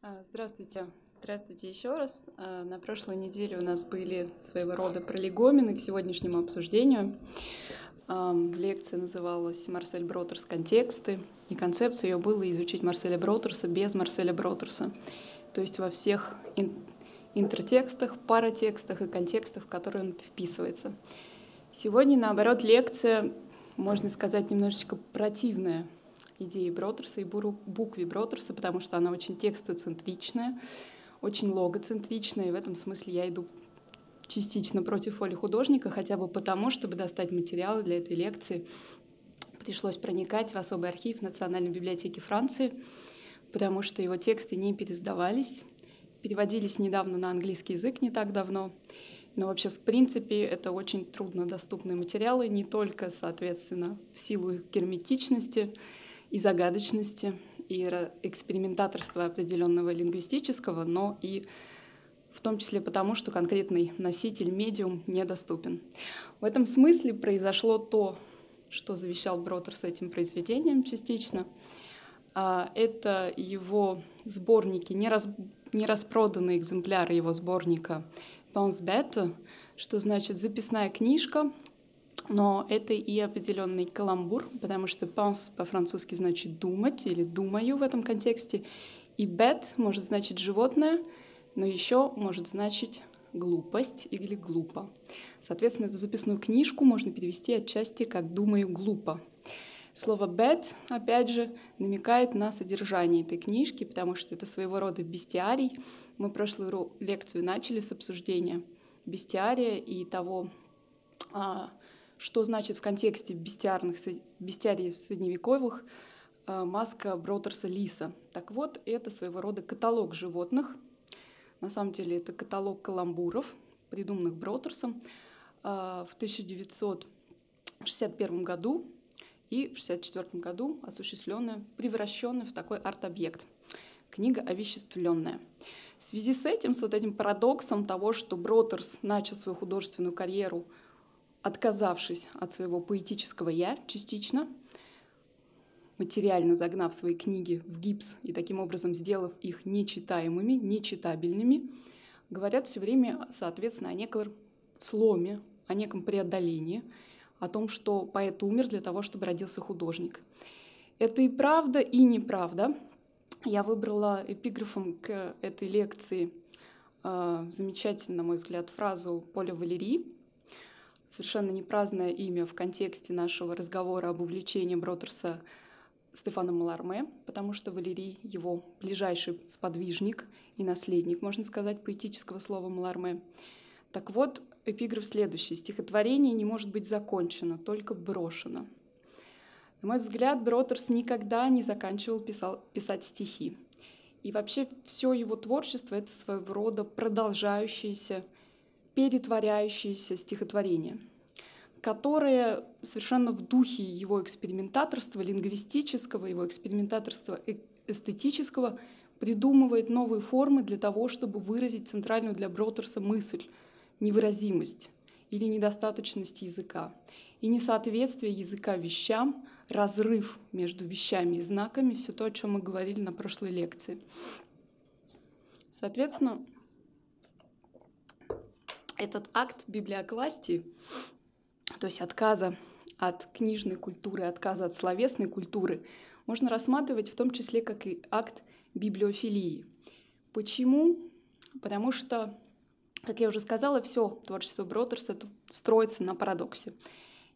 А, здравствуйте. Здравствуйте еще раз. А, на прошлой неделе у нас были своего рода пролегомены к сегодняшнему обсуждению. А, лекция называлась «Марсель Бротерс. Контексты», и концепция ее была изучить Марселя Бротерса без Марселя Бротерса, то есть во всех интертекстах, паратекстах и контекстах, в которые он вписывается. Сегодня, наоборот, лекция, можно сказать, немножечко противная – идеи Бродерса и букве Бродерса, потому что она очень текстоцентричная, очень логоцентричная, и в этом смысле я иду частично против воли художника, хотя бы потому, чтобы достать материалы для этой лекции, пришлось проникать в особый архив Национальной библиотеки Франции, потому что его тексты не пересдавались, переводились недавно на английский язык, не так давно. Но вообще, в принципе, это очень труднодоступные материалы, не только, соответственно, в силу их герметичности, и загадочности, и экспериментаторства определенного лингвистического, но и в том числе потому, что конкретный носитель медиум недоступен. В этом смысле произошло то, что завещал Бротер с этим произведением частично. А, это его сборники, нераспроданные экземпляры его сборника «Bounce Better», что значит записная книжка, но это и определенный каламбур, потому что pense по-французски значит думать или думаю в этом контексте, и bad может значить животное, но еще может значить глупость или глупо. Соответственно, эту записную книжку можно перевести отчасти как «думаю глупо». Слово «bad», опять же, намекает на содержание этой книжки, потому что это своего рода бестиарий. Мы прошлую лекцию начали с обсуждения бестиария и того, а, что значит в контексте бестиарных, бестиарий средневековых э, маска Броутерса Лиса. Так вот, это своего рода каталог животных. На самом деле это каталог каламбуров, придуманных Броутерсом э, в 1961 году и в 1964 году осуществленная, превращенная в такой арт-объект. Книга овеществленная. В связи с этим, с вот этим парадоксом того, что Бротерс начал свою художественную карьеру – отказавшись от своего поэтического «я» частично, материально загнав свои книги в гипс и таким образом сделав их нечитаемыми, нечитабельными, говорят все время, соответственно, о неком сломе, о неком преодолении, о том, что поэт умер для того, чтобы родился художник. Это и правда, и неправда. Я выбрала эпиграфом к этой лекции э, замечательную, на мой взгляд, фразу Поля Валерии, совершенно непраздное имя в контексте нашего разговора об увлечении Бродерса Стефаном Маларме, потому что Валерий — его ближайший сподвижник и наследник, можно сказать, поэтического слова Маларме. Так вот, эпиграф следующий. «Стихотворение не может быть закончено, только брошено». На мой взгляд, Бродерс никогда не заканчивал писал, писать стихи. И вообще все его творчество — это своего рода продолжающееся перетворяющиеся стихотворения, которые совершенно в духе его экспериментаторства, лингвистического, его экспериментаторства э, эстетического, придумывает новые формы для того, чтобы выразить центральную для Бротерса мысль, невыразимость или недостаточность языка, и несоответствие языка вещам, разрыв между вещами и знаками, все то, о чем мы говорили на прошлой лекции. Соответственно, этот акт библиокластии, то есть отказа от книжной культуры, отказа от словесной культуры, можно рассматривать в том числе как и акт библиофилии. Почему? Потому что, как я уже сказала, все творчество Бродерса строится на парадоксе.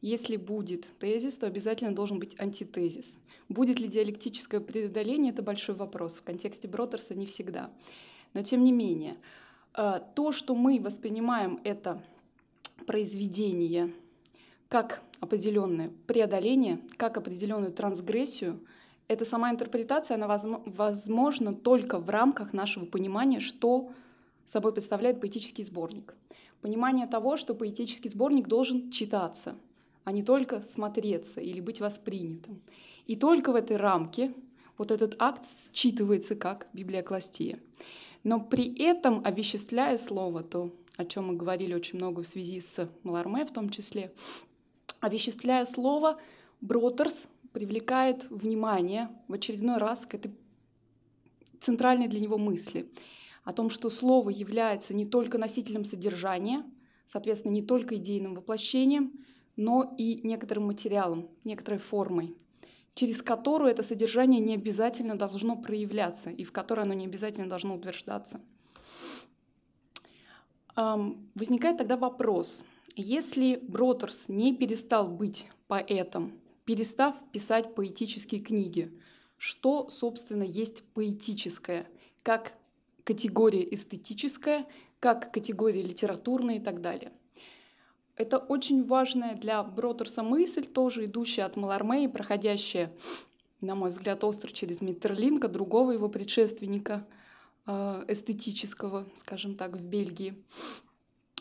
Если будет тезис, то обязательно должен быть антитезис. Будет ли диалектическое преодоление, это большой вопрос. В контексте Бродерса не всегда. Но тем не менее, Э, то, что мы воспринимаем это произведение как определенное преодоление, как определенную трансгрессию, эта сама интерпретация, она возможна только в рамках нашего понимания, что собой представляет поэтический сборник. Понимание того, что поэтический сборник должен читаться, а не только смотреться или быть воспринятым. И только в этой рамке вот этот акт считывается как библиокластия но при этом овеществляя слово, то, о чем мы говорили очень много в связи с Маларме в том числе, овеществляя слово, Бротерс привлекает внимание в очередной раз к этой центральной для него мысли о том, что слово является не только носителем содержания, соответственно, не только идейным воплощением, но и некоторым материалом, некоторой формой через которую это содержание не обязательно должно проявляться и в которой оно не обязательно должно утверждаться. Возникает тогда вопрос, если Бротерс не перестал быть поэтом, перестав писать поэтические книги, что, собственно, есть поэтическое, как категория эстетическая, как категория литературная и так далее – это очень важная для Бродерса мысль, тоже идущая от Маларме и проходящая, на мой взгляд, остро через Миттерлинка, другого его предшественника э, эстетического, скажем так, в Бельгии.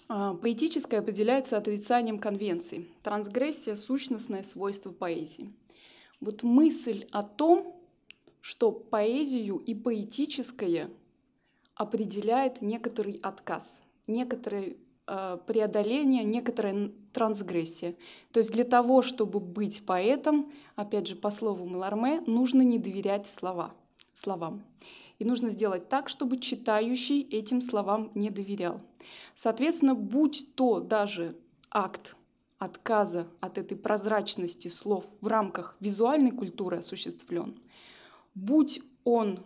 А, поэтическое определяется отрицанием конвенций. Трансгрессия – сущностное свойство поэзии. Вот мысль о том, что поэзию и поэтическое определяет некоторый отказ, некоторый Э, преодоления некоторой трансгрессии. То есть для того, чтобы быть поэтом, опять же, по слову Маларме, нужно не доверять слова, словам. И нужно сделать так, чтобы читающий этим словам не доверял. Соответственно, будь то даже акт отказа от этой прозрачности слов в рамках визуальной культуры осуществлен, будь он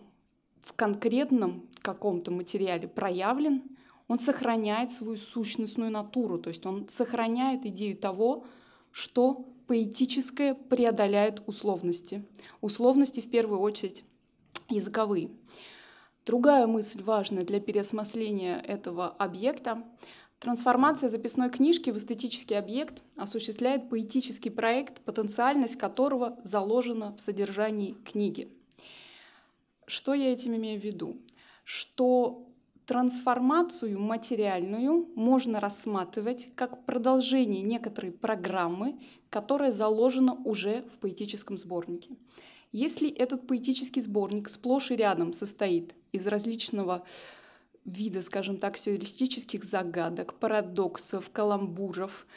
в конкретном каком-то материале проявлен – он сохраняет свою сущностную натуру, то есть он сохраняет идею того, что поэтическое преодоляет условности. Условности в первую очередь языковые. Другая мысль важная для переосмысления этого объекта Трансформация записной книжки в эстетический объект осуществляет поэтический проект, потенциальность которого заложена в содержании книги. Что я этим имею в виду? Что Трансформацию материальную можно рассматривать как продолжение некоторой программы, которая заложена уже в поэтическом сборнике. Если этот поэтический сборник сплошь и рядом состоит из различного вида, скажем так, сюрреалистических загадок, парадоксов, каламбуров,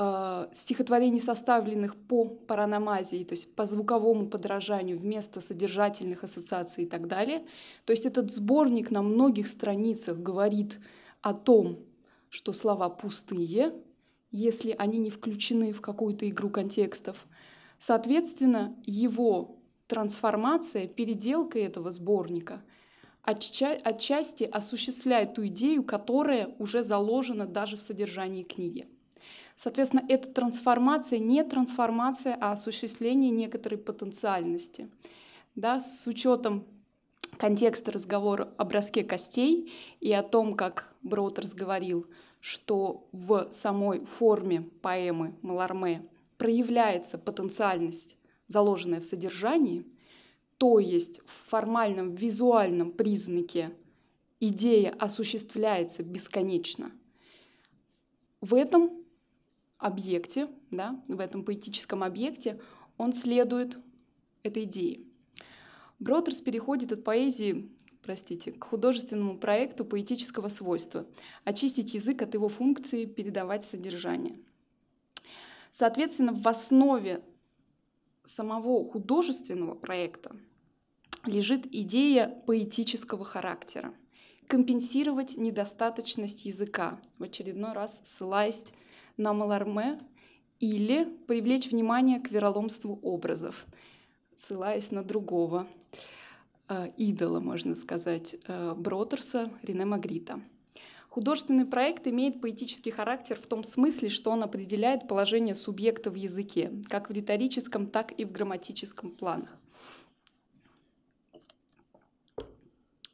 а, стихотворений, составленных по параномазии, то есть по звуковому подражанию вместо содержательных ассоциаций и так далее. То есть этот сборник на многих страницах говорит о том, что слова пустые, если они не включены в какую-то игру контекстов. Соответственно, его трансформация, переделка этого сборника отча отчасти осуществляет ту идею, которая уже заложена даже в содержании книги. Соответственно, это трансформация не трансформация, а осуществление некоторой потенциальности. Да, с учетом контекста разговора о броске костей и о том, как Броутерс разговорил, что в самой форме поэмы Маларме проявляется потенциальность, заложенная в содержании, то есть в формальном визуальном признаке идея осуществляется бесконечно. В этом объекте, да, в этом поэтическом объекте, он следует этой идее. Бродерс переходит от поэзии простите, к художественному проекту поэтического свойства, очистить язык от его функции передавать содержание. Соответственно, в основе самого художественного проекта лежит идея поэтического характера. Компенсировать недостаточность языка, в очередной раз ссылаясь на Маларме или привлечь внимание к вероломству образов, ссылаясь на другого э, идола, можно сказать, э, Бротерса Рене Магрита. Художественный проект имеет поэтический характер в том смысле, что он определяет положение субъекта в языке, как в риторическом, так и в грамматическом планах.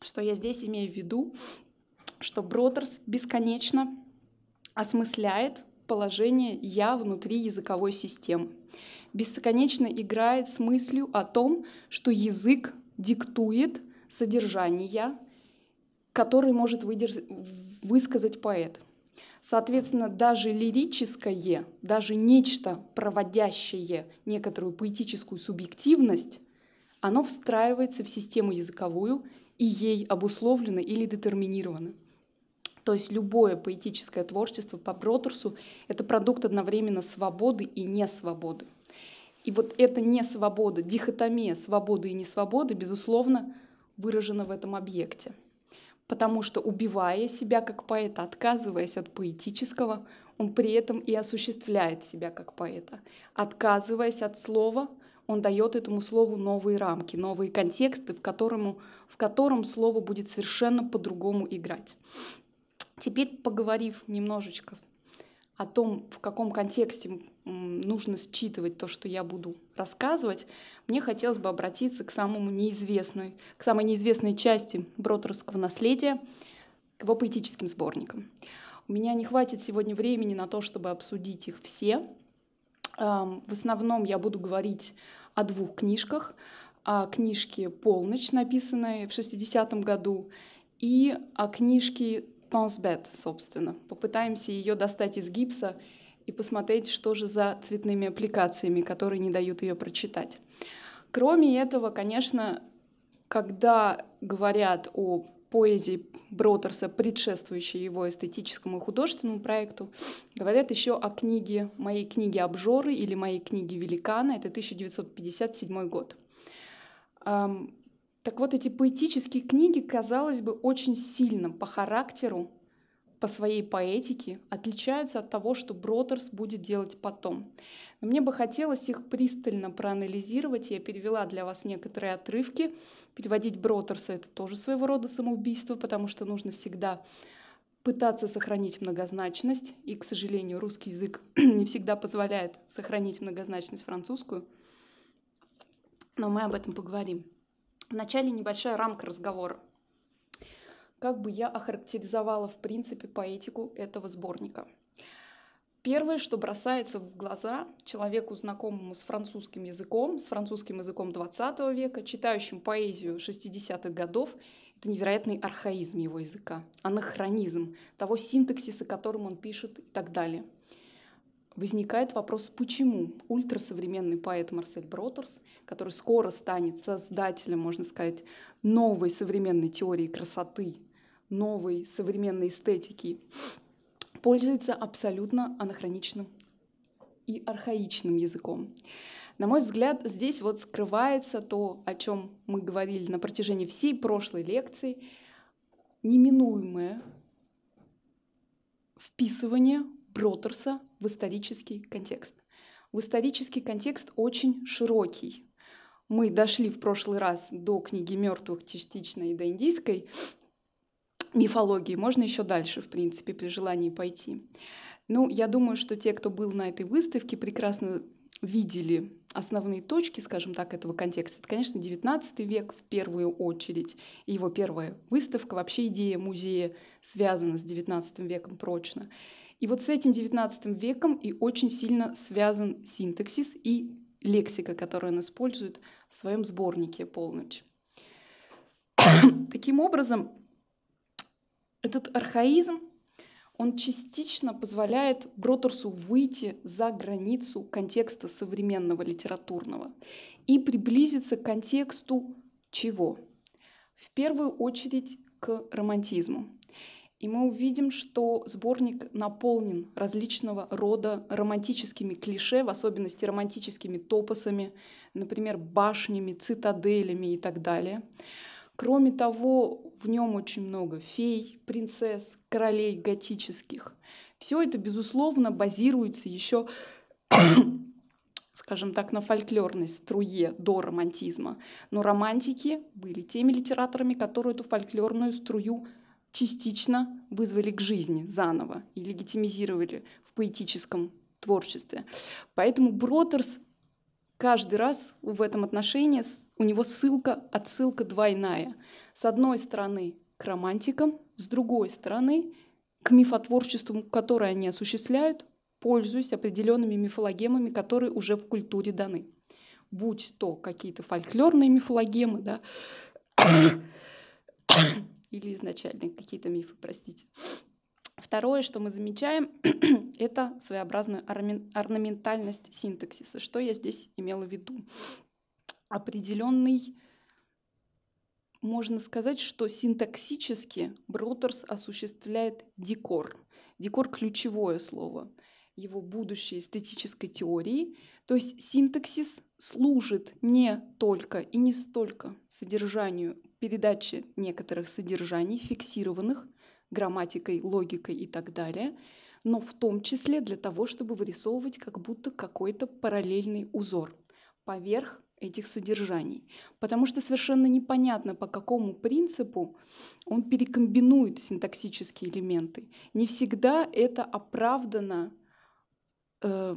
Что я здесь имею в виду? Что Бродерс бесконечно осмысляет положение «я» внутри языковой системы. Бесконечно играет с мыслью о том, что язык диктует содержание, которое может выдерз... высказать поэт. Соответственно, даже лирическое, даже нечто, проводящее некоторую поэтическую субъективность, оно встраивается в систему языковую и ей обусловлено или детерминировано. То есть любое поэтическое творчество по Протерсу это продукт одновременно свободы и несвободы. И вот эта несвобода, дихотомия свободы и несвободы, безусловно, выражена в этом объекте. Потому что, убивая себя как поэта, отказываясь от поэтического, он при этом и осуществляет себя как поэта. Отказываясь от слова, он дает этому слову новые рамки, новые контексты, в, которому, в котором слово будет совершенно по-другому играть. Теперь поговорив немножечко о том, в каком контексте нужно считывать то, что я буду рассказывать, мне хотелось бы обратиться к, самому неизвестной, к самой неизвестной части бродерского наследия, к его поэтическим сборникам. У меня не хватит сегодня времени на то, чтобы обсудить их все. В основном я буду говорить о двух книжках. О книжке «Полночь», написанной в 60-м году, и о книжке Пансбет, собственно. Попытаемся ее достать из гипса и посмотреть, что же за цветными аппликациями, которые не дают ее прочитать. Кроме этого, конечно, когда говорят о поэзии Бротерса, предшествующей его эстетическому и художественному проекту, говорят еще о книге, моей книге «Обжоры» или моей книге «Великана». Это 1957 год. Так вот, эти поэтические книги, казалось бы, очень сильно по характеру, по своей поэтике отличаются от того, что Бродерс будет делать потом. Но мне бы хотелось их пристально проанализировать. Я перевела для вас некоторые отрывки. Переводить Бродерса — это тоже своего рода самоубийство, потому что нужно всегда пытаться сохранить многозначность. И, к сожалению, русский язык не всегда позволяет сохранить многозначность французскую. Но мы об этом поговорим. Вначале небольшая рамка разговора. Как бы я охарактеризовала, в принципе, поэтику этого сборника? Первое, что бросается в глаза человеку, знакомому с французским языком, с французским языком 20 века, читающим поэзию 60-х годов, это невероятный архаизм его языка, анахронизм того синтаксиса, которым он пишет и так далее возникает вопрос, почему ультрасовременный поэт Марсель Бротерс, который скоро станет создателем, можно сказать, новой современной теории красоты, новой современной эстетики, пользуется абсолютно анахроничным и архаичным языком. На мой взгляд, здесь вот скрывается то, о чем мы говорили на протяжении всей прошлой лекции, неминуемое вписывание Протерса в исторический контекст. В исторический контекст очень широкий. Мы дошли в прошлый раз до книги мертвых частично и до индийской мифологии. Можно еще дальше, в принципе, при желании пойти. Ну, я думаю, что те, кто был на этой выставке, прекрасно видели основные точки, скажем так, этого контекста. Это, конечно, XIX век в первую очередь. И его первая выставка, вообще идея музея связана с XIX веком прочно. И вот с этим XIX веком и очень сильно связан синтаксис и лексика, которую он использует в своем сборнике «Полночь». Таким образом, этот архаизм, он частично позволяет Бротерсу выйти за границу контекста современного литературного и приблизиться к контексту чего? В первую очередь к романтизму. И мы увидим, что сборник наполнен различного рода романтическими клише, в особенности романтическими топосами, например, башнями, цитаделями и так далее. Кроме того, в нем очень много фей, принцесс, королей готических. Все это, безусловно, базируется еще скажем так, на фольклорной струе до романтизма. Но романтики были теми литераторами, которые эту фольклорную струю частично вызвали к жизни заново и легитимизировали в поэтическом творчестве. Поэтому Бротерс каждый раз в этом отношении у него ссылка, отсылка двойная. С одной стороны к романтикам, с другой стороны к мифотворчеству, которое они осуществляют, пользуясь определенными мифологемами, которые уже в культуре даны. Будь то какие-то фольклорные мифологемы, да, или изначальные какие-то мифы, простите. Второе, что мы замечаем, это своеобразную орнаментальность синтаксиса. Что я здесь имела в виду? Определенный можно сказать, что синтаксически Брутерс осуществляет декор. Декор – ключевое слово его будущей эстетической теории. То есть синтаксис служит не только и не столько содержанию передачи некоторых содержаний, фиксированных грамматикой, логикой и так далее, но в том числе для того, чтобы вырисовывать как будто какой-то параллельный узор поверх этих содержаний. Потому что совершенно непонятно, по какому принципу он перекомбинует синтаксические элементы. Не всегда это оправдано э,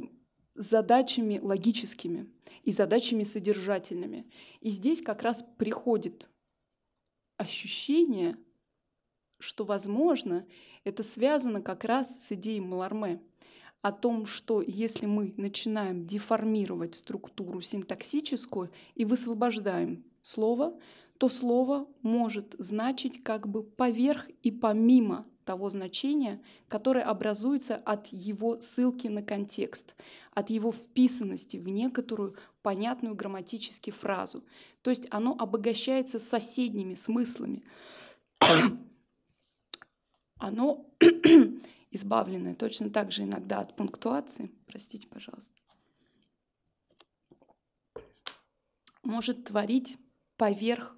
задачами логическими и задачами содержательными. И здесь как раз приходит ощущение, что, возможно, это связано как раз с идеей Маларме о том, что если мы начинаем деформировать структуру синтаксическую и высвобождаем слово, то слово может значить как бы поверх и помимо того значения, которое образуется от его ссылки на контекст, от его вписанности в некоторую понятную грамматически фразу. То есть оно обогащается соседними смыслами. оно избавленное точно так же иногда от пунктуации. Простите, пожалуйста. Может творить поверх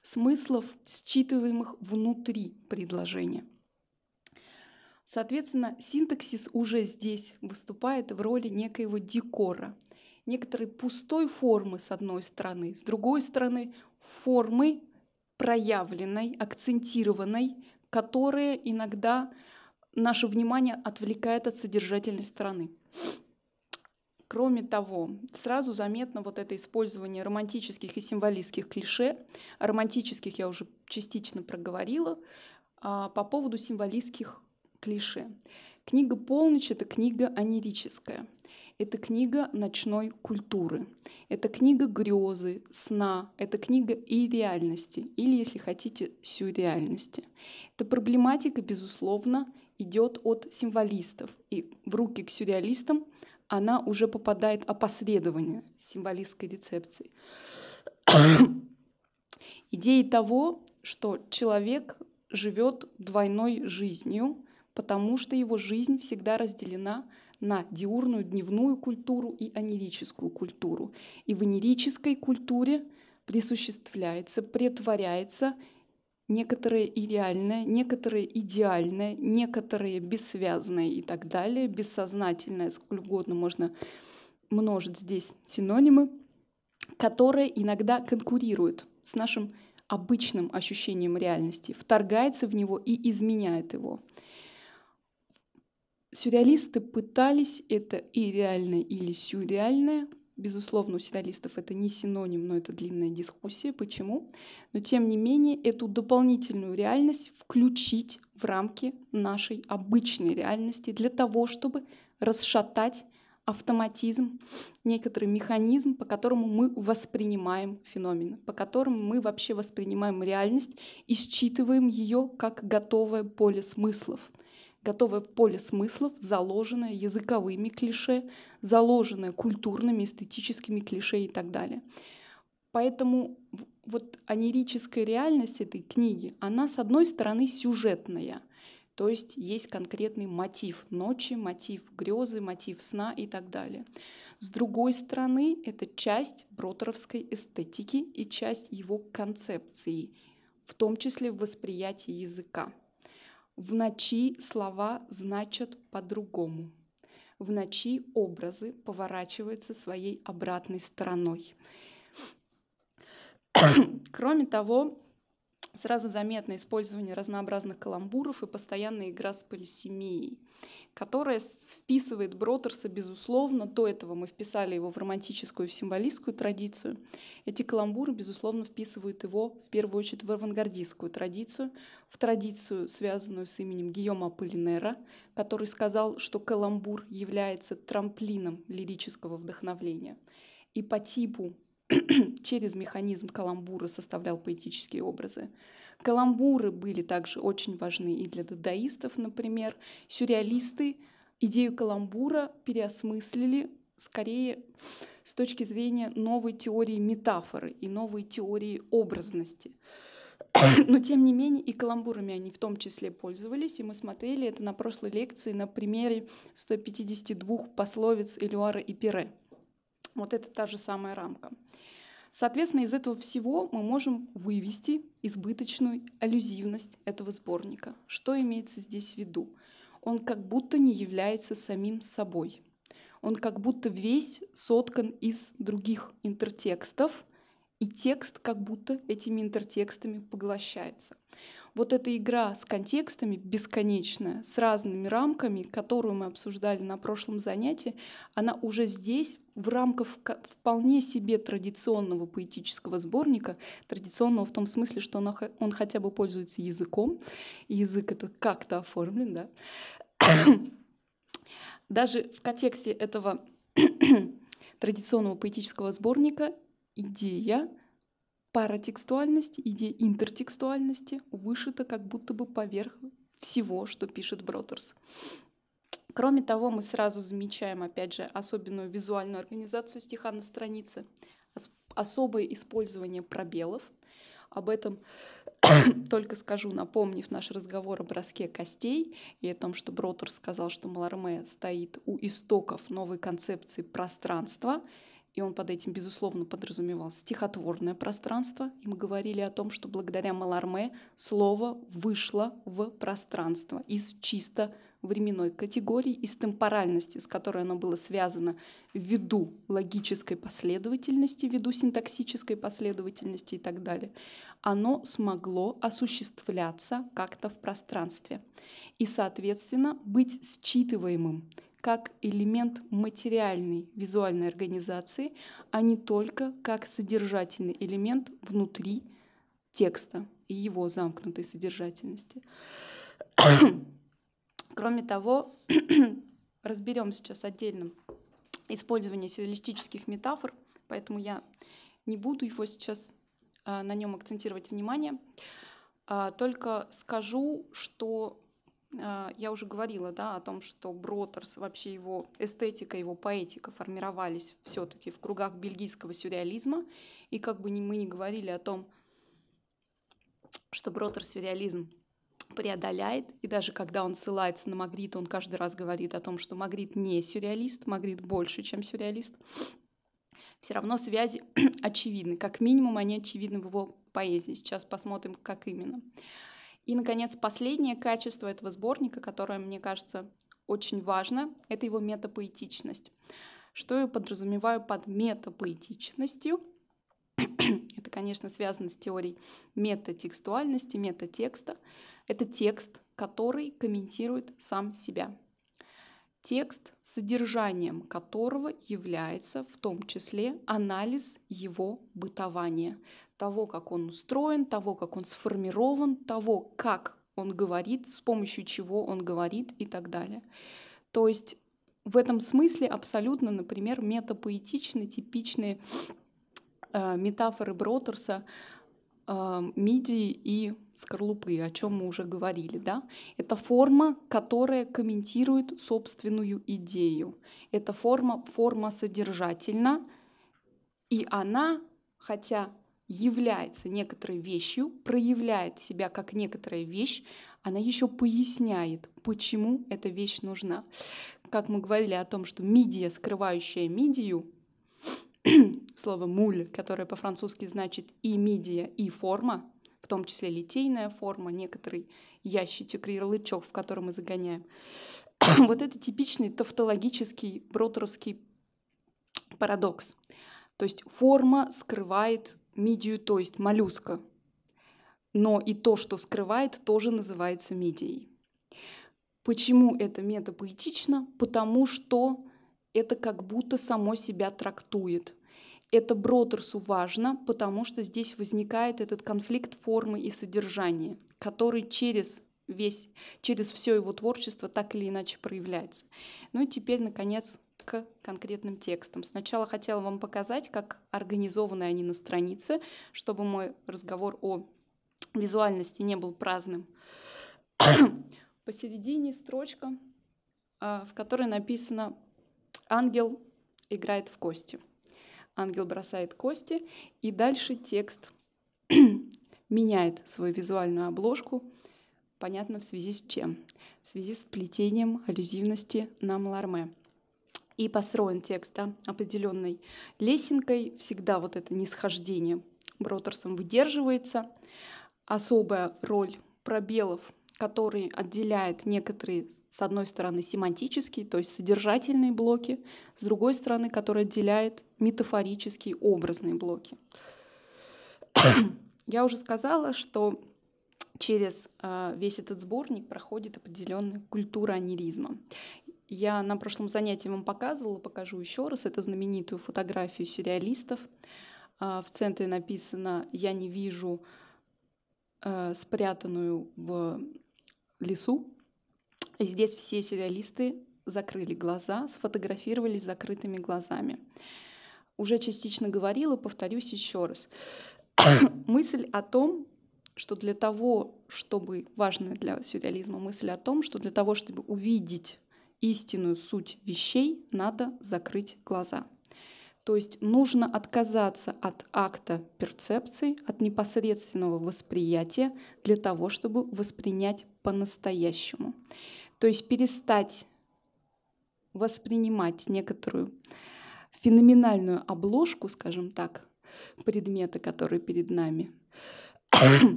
смыслов, считываемых внутри предложения. Соответственно, синтаксис уже здесь выступает в роли некоего декора, некоторой пустой формы с одной стороны, с другой стороны формы проявленной, акцентированной, которая иногда наше внимание отвлекает от содержательной стороны. Кроме того, сразу заметно вот это использование романтических и символистских клише. романтических я уже частично проговорила. А, по поводу символистских клише. Книга «Полночь» — это книга анерическая. Это книга ночной культуры. Это книга грезы, сна. Это книга и реальности, или, если хотите, сюрреальности. Эта проблематика, безусловно, идет от символистов. И в руки к сюрреалистам она уже попадает опосредование символистской рецепции Идеи того, что человек живет двойной жизнью, потому что его жизнь всегда разделена на диурную, дневную культуру и анирическую культуру. И в анирической культуре присуществляется, претворяется некоторое и реальное, некоторое идеальное, некоторое бессвязное и так далее, бессознательное, сколько угодно можно множить здесь синонимы, которые иногда конкурируют с нашим обычным ощущением реальности, вторгается в него и изменяет его. Сюрреалисты пытались, это и реальное, или сюрреальное. Безусловно, у сюрреалистов это не синоним, но это длинная дискуссия. Почему? Но тем не менее, эту дополнительную реальность включить в рамки нашей обычной реальности для того, чтобы расшатать автоматизм, некоторый механизм, по которому мы воспринимаем феномен, по которому мы вообще воспринимаем реальность и считываем ее как готовое поле смыслов готовое поле смыслов, заложенное языковыми клише, заложенное культурными, эстетическими клише и так далее. Поэтому вот анирическая реальность этой книги, она, с одной стороны, сюжетная, то есть есть конкретный мотив ночи, мотив грезы, мотив сна и так далее. С другой стороны, это часть бротеровской эстетики и часть его концепции, в том числе в восприятии языка. В ночи слова значат по-другому. В ночи образы поворачиваются своей обратной стороной. Кроме того, сразу заметно использование разнообразных каламбуров и постоянная игра с полисемией которая вписывает Бротерса, безусловно, до этого мы вписали его в романтическую и символистскую традицию. Эти каламбуры, безусловно, вписывают его в первую очередь в авангардистскую традицию, в традицию, связанную с именем Гийома Полинера, который сказал, что каламбур является трамплином лирического вдохновления. И по типу через механизм каламбура составлял поэтические образы. Каламбуры были также очень важны и для дадаистов, например. Сюрреалисты идею каламбура переосмыслили скорее с точки зрения новой теории метафоры и новой теории образности. Но тем не менее и каламбурами они в том числе пользовались, и мы смотрели это на прошлой лекции на примере 152 пословиц Элюара и Пире. Вот это та же самая рамка. Соответственно, из этого всего мы можем вывести избыточную аллюзивность этого сборника. Что имеется здесь в виду? Он как будто не является самим собой. Он как будто весь соткан из других интертекстов, и текст как будто этими интертекстами поглощается. Вот эта игра с контекстами бесконечная, с разными рамками, которую мы обсуждали на прошлом занятии, она уже здесь в рамках вполне себе традиционного поэтического сборника, традиционного в том смысле, что он, он хотя бы пользуется языком, язык это как-то оформлен, да. Даже в контексте этого традиционного поэтического сборника идея паратекстуальности, идея интертекстуальности вышита как будто бы поверх всего, что пишет Бродерс. Кроме того, мы сразу замечаем, опять же, особенную визуальную организацию стиха на странице, особое использование пробелов. Об этом только скажу, напомнив наш разговор о броске костей и о том, что Бротер сказал, что Маларме стоит у истоков новой концепции пространства, и он под этим, безусловно, подразумевал стихотворное пространство, и мы говорили о том, что благодаря Маларме слово вышло в пространство из чисто временной категории, и с темпоральности, с которой оно было связано ввиду логической последовательности, ввиду синтаксической последовательности и так далее, оно смогло осуществляться как-то в пространстве и, соответственно, быть считываемым как элемент материальной визуальной организации, а не только как содержательный элемент внутри текста и его замкнутой содержательности. Кроме того, разберем сейчас отдельно использование сюрреалистических метафор, поэтому я не буду его сейчас а, на нем акцентировать внимание. А, только скажу, что а, я уже говорила да, о том, что Бротерс, вообще его эстетика, его поэтика формировались все-таки в кругах бельгийского сюрреализма. И как бы ни, мы ни говорили о том, что Бротер сюрреализм преодоляет, и даже когда он ссылается на Магрита, он каждый раз говорит о том, что Магрит не сюрреалист, Магрит больше, чем сюрреалист, все равно связи очевидны. Как минимум, они очевидны в его поэзии. Сейчас посмотрим, как именно. И, наконец, последнее качество этого сборника, которое, мне кажется, очень важно, это его метапоэтичность. Что я подразумеваю под метапоэтичностью? это, конечно, связано с теорией метатекстуальности, метатекста. текста это текст, который комментирует сам себя. Текст, содержанием которого является в том числе анализ его бытования, того, как он устроен, того, как он сформирован, того, как он говорит, с помощью чего он говорит и так далее. То есть в этом смысле абсолютно, например, метапоэтичны типичные э, метафоры Бротерса э, мидии и скорлупы, о чем мы уже говорили, да? Это форма, которая комментирует собственную идею. Это форма, форма содержательна, и она, хотя является некоторой вещью, проявляет себя как некоторая вещь, она еще поясняет, почему эта вещь нужна. Как мы говорили о том, что мидия, скрывающая мидию, слово «муль», которое по-французски значит и мидия, и форма, в том числе литейная форма, некоторый ящичек, ярлычок, в котором мы загоняем. вот это типичный тавтологический бротеровский парадокс. То есть форма скрывает мидию, то есть моллюска. Но и то, что скрывает, тоже называется мидией. Почему это метапоэтично? Потому что это как будто само себя трактует. Это Бродерсу важно, потому что здесь возникает этот конфликт формы и содержания, который через весь, через все его творчество так или иначе проявляется. Ну и теперь, наконец, к конкретным текстам. Сначала хотела вам показать, как организованы они на странице, чтобы мой разговор о визуальности не был праздным. Посередине строчка, а, в которой написано Ангел играет в кости. Ангел бросает кости, и дальше текст меняет свою визуальную обложку. Понятно, в связи с чем? В связи с плетением аллюзивности на Маларме. И построен текст да, определенной лесенкой. Всегда вот это нисхождение Бротерсом выдерживается. Особая роль пробелов который отделяет некоторые, с одной стороны, семантические, то есть содержательные блоки, с другой стороны, который отделяет метафорические, образные блоки. Я уже сказала, что через а, весь этот сборник проходит определенная культура анилизма. Я на прошлом занятии вам показывала, покажу еще раз, это знаменитую фотографию сюрреалистов. А, в центре написано «Я не вижу э, спрятанную в лесу. И здесь все сериалисты закрыли глаза, сфотографировались закрытыми глазами. Уже частично говорила, повторюсь еще раз. мысль о том, что для того, чтобы, важная для сюрреализма мысль о том, что для того, чтобы увидеть истинную суть вещей, надо закрыть глаза. То есть нужно отказаться от акта перцепции, от непосредственного восприятия для того, чтобы воспринять по-настоящему. То есть перестать воспринимать некоторую феноменальную обложку, скажем так, предмета, который перед нами,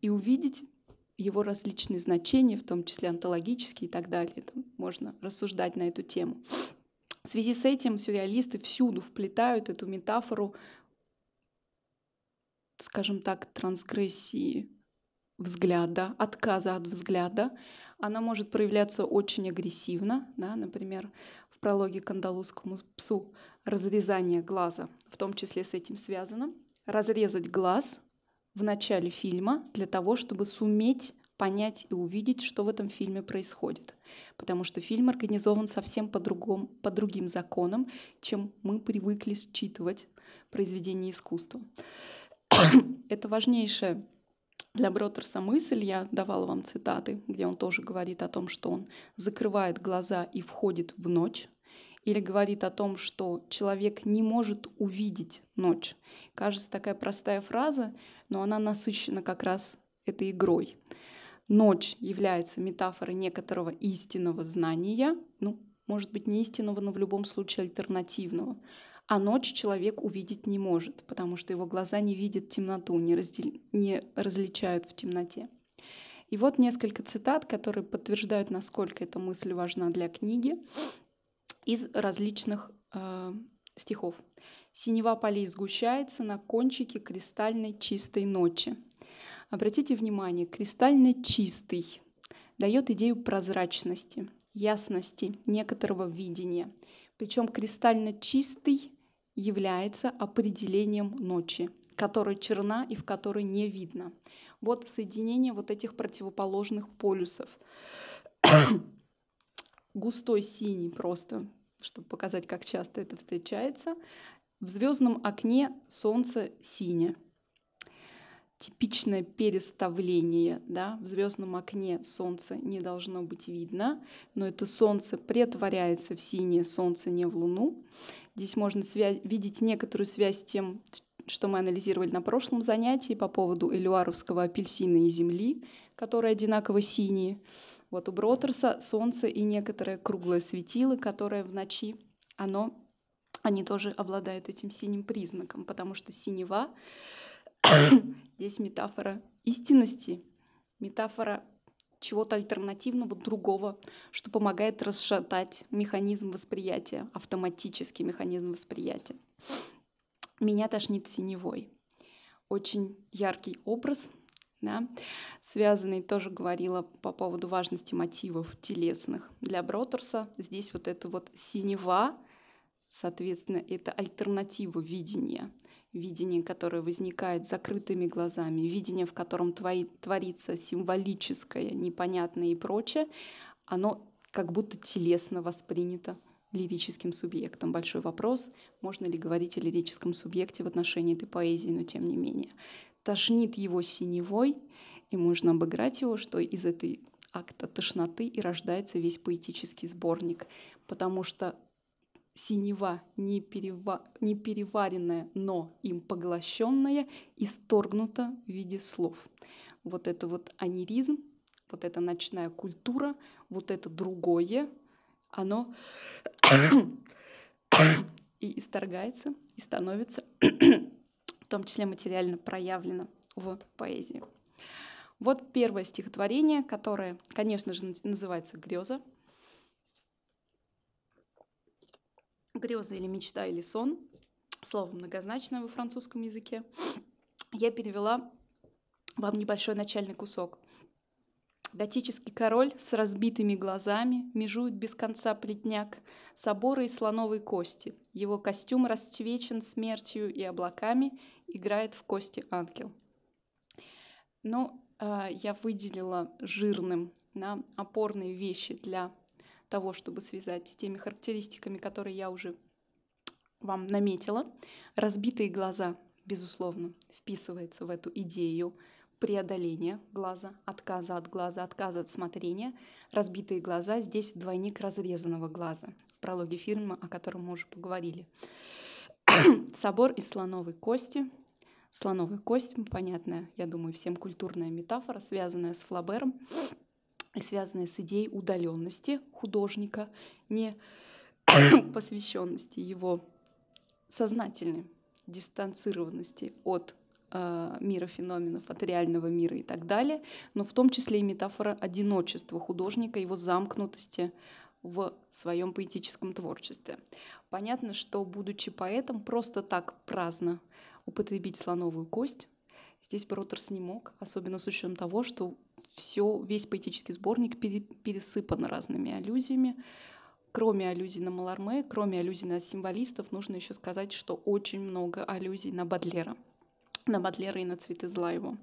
и увидеть его различные значения, в том числе онтологические и так далее. Там можно рассуждать на эту тему. В связи с этим сюрреалисты всюду вплетают эту метафору, скажем так, трансгрессии взгляда, отказа от взгляда. Она может проявляться очень агрессивно, да, например, в прологе к андалузскому псу разрезание глаза, в том числе с этим связано. Разрезать глаз в начале фильма для того, чтобы суметь понять и увидеть, что в этом фильме происходит. Потому что фильм организован совсем по, другому, по другим законам, чем мы привыкли считывать произведение искусства. Это важнейшая для Бротерса мысль, я давала вам цитаты, где он тоже говорит о том, что он закрывает глаза и входит в ночь, или говорит о том, что человек не может увидеть ночь. Кажется, такая простая фраза, но она насыщена как раз этой игрой. Ночь является метафорой некоторого истинного знания, ну, может быть, не истинного, но в любом случае альтернативного. А ночь человек увидеть не может, потому что его глаза не видят темноту, не, раздел... не различают в темноте. И вот несколько цитат, которые подтверждают, насколько эта мысль важна для книги, из различных э, стихов. «Синева полей сгущается на кончике кристальной чистой ночи. Обратите внимание, кристально чистый дает идею прозрачности, ясности, некоторого видения. Причем кристально чистый является определением ночи, которая черна и в которой не видно. Вот соединение вот этих противоположных полюсов. Густой синий просто, чтобы показать, как часто это встречается. В звездном окне солнце синее типичное переставление, да, в звездном окне солнце не должно быть видно, но это солнце претворяется в синее солнце, не в луну. Здесь можно связь, видеть некоторую связь с тем, что мы анализировали на прошлом занятии по поводу элюаровского апельсина и земли, которые одинаково синие. Вот у Бротерса солнце и некоторое круглое светило, которое в ночи, оно, они тоже обладают этим синим признаком, потому что синева Здесь метафора истинности, метафора чего-то альтернативного, другого, что помогает расшатать механизм восприятия, автоматический механизм восприятия. Меня тошнит синевой. Очень яркий образ, да, связанный, тоже говорила по поводу важности мотивов телесных. Для Бротерса здесь вот это вот синева, соответственно, это альтернатива видения – видение, которое возникает закрытыми глазами, видение, в котором твои, творится символическое, непонятное и прочее, оно как будто телесно воспринято лирическим субъектом. Большой вопрос, можно ли говорить о лирическом субъекте в отношении этой поэзии, но тем не менее. Тошнит его синевой, и можно обыграть его, что из этой акта тошноты и рождается весь поэтический сборник, потому что синева, не, перева... не переваренная, но им поглощенная, исторгнута в виде слов. Вот это вот аниризм, вот эта ночная культура, вот это другое, оно и исторгается, и становится, в том числе материально проявлено в поэзии. Вот первое стихотворение, которое, конечно же, называется «Греза», греза или мечта или сон, слово многозначное во французском языке, я перевела вам небольшой начальный кусок. Готический король с разбитыми глазами межует без конца плетняк собора и слоновой кости. Его костюм расцвечен смертью и облаками, играет в кости ангел. Но э, я выделила жирным на опорные вещи для того, чтобы связать с теми характеристиками, которые я уже вам наметила. Разбитые глаза, безусловно, вписывается в эту идею преодоления глаза, отказа от глаза, отказа от смотрения. Разбитые глаза здесь двойник разрезанного глаза в прологе фильма, о котором мы уже поговорили. Собор из слоновой кости. Слоновая кость, понятная, я думаю, всем культурная метафора, связанная с Флабером связанная с идеей удаленности художника, не посвященности его сознательной дистанцированности от э, мира феноменов, от реального мира и так далее, но в том числе и метафора одиночества художника, его замкнутости в своем поэтическом творчестве. Понятно, что, будучи поэтом, просто так праздно употребить слоновую кость Здесь Ротерс не мог, особенно с учетом того, что все, весь поэтический сборник пересыпан разными аллюзиями. Кроме аллюзий на Маларме, кроме аллюзий на символистов, нужно еще сказать, что очень много аллюзий на Бадлера. На Бадлера и на цветы зла его.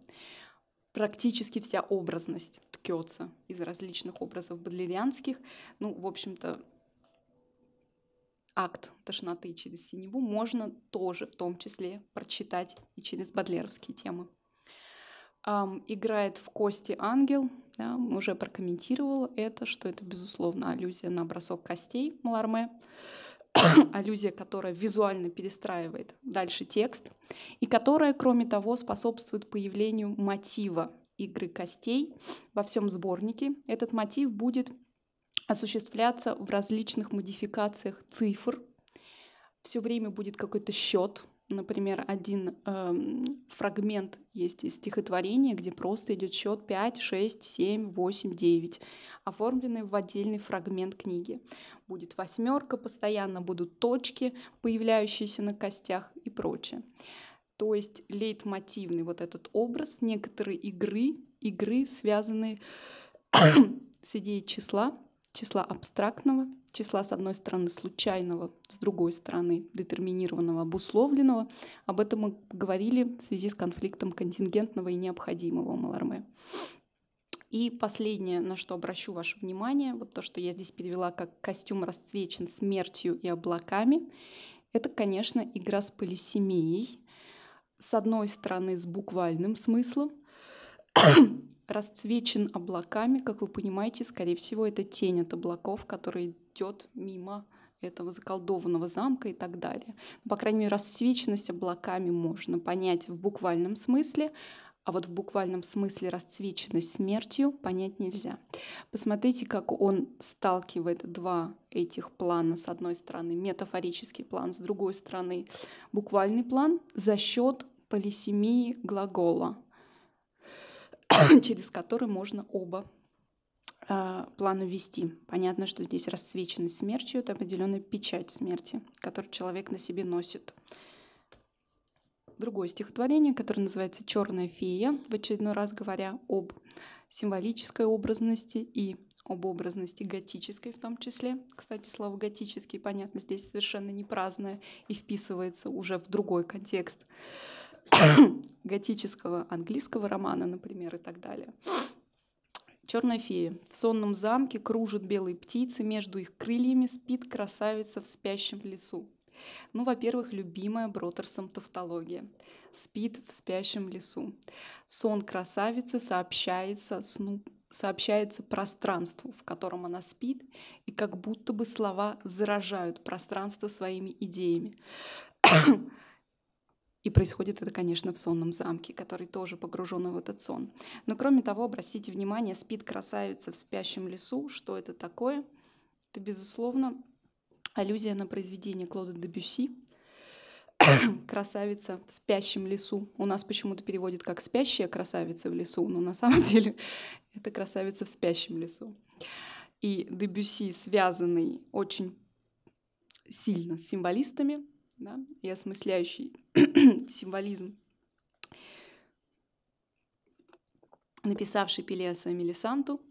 Практически вся образность ткется из различных образов бадлерианских. Ну, в общем-то, акт тошноты через синеву можно тоже в том числе прочитать и через бадлеровские темы. Um, играет в кости ангел. Да, уже прокомментировала это, что это, безусловно, аллюзия на бросок костей Маларме. аллюзия, которая визуально перестраивает дальше текст и которая, кроме того, способствует появлению мотива игры костей во всем сборнике. Этот мотив будет осуществляться в различных модификациях цифр. Все время будет какой-то счет, Например, один э, фрагмент есть из стихотворения, где просто идет счет 5, 6, 7, 8, 9, оформленный в отдельный фрагмент книги. Будет восьмерка, постоянно будут точки, появляющиеся на костях и прочее. То есть лейтмотивный вот этот образ некоторые игры, игры связанные с идеей числа, числа абстрактного, числа, с одной стороны, случайного, с другой стороны, детерминированного, обусловленного. Об этом мы говорили в связи с конфликтом контингентного и необходимого у Маларме. И последнее, на что обращу ваше внимание, вот то, что я здесь перевела как «костюм расцвечен смертью и облаками», это, конечно, игра с полисемией. С одной стороны, с буквальным смыслом, расцвечен облаками, как вы понимаете, скорее всего, это тень от облаков, которая идет мимо этого заколдованного замка и так далее. Ну, по крайней мере, расцвеченность облаками можно понять в буквальном смысле, а вот в буквальном смысле расцвеченность смертью понять нельзя. Посмотрите, как он сталкивает два этих плана. С одной стороны метафорический план, с другой стороны буквальный план за счет полисемии глагола через который можно оба э, плана вести. Понятно, что здесь расцвечена смертью, это определенная печать смерти, которую человек на себе носит. Другое стихотворение, которое называется «Черная фея», в очередной раз говоря об символической образности и об образности готической в том числе. Кстати, слово «готический», понятно, здесь совершенно не праздное и вписывается уже в другой контекст. готического английского романа, например, и так далее. Черная фея. В сонном замке кружат белые птицы, между их крыльями спит красавица в спящем лесу. Ну, во-первых, любимая Бротерсом тавтология. Спит в спящем лесу. Сон красавицы сообщается сну сообщается пространству, в котором она спит, и как будто бы слова заражают пространство своими идеями. И происходит это, конечно, в сонном замке, который тоже погружен в этот сон. Но кроме того, обратите внимание, спит красавица в спящем лесу. Что это такое? Это, безусловно, аллюзия на произведение Клода Дебюси. красавица в спящем лесу. У нас почему-то переводят как спящая красавица в лесу, но на самом деле это красавица в спящем лесу. И Дебюси связанный очень сильно с символистами, да, и осмысляющий символизм. Написавший Пелеаса Мелисанту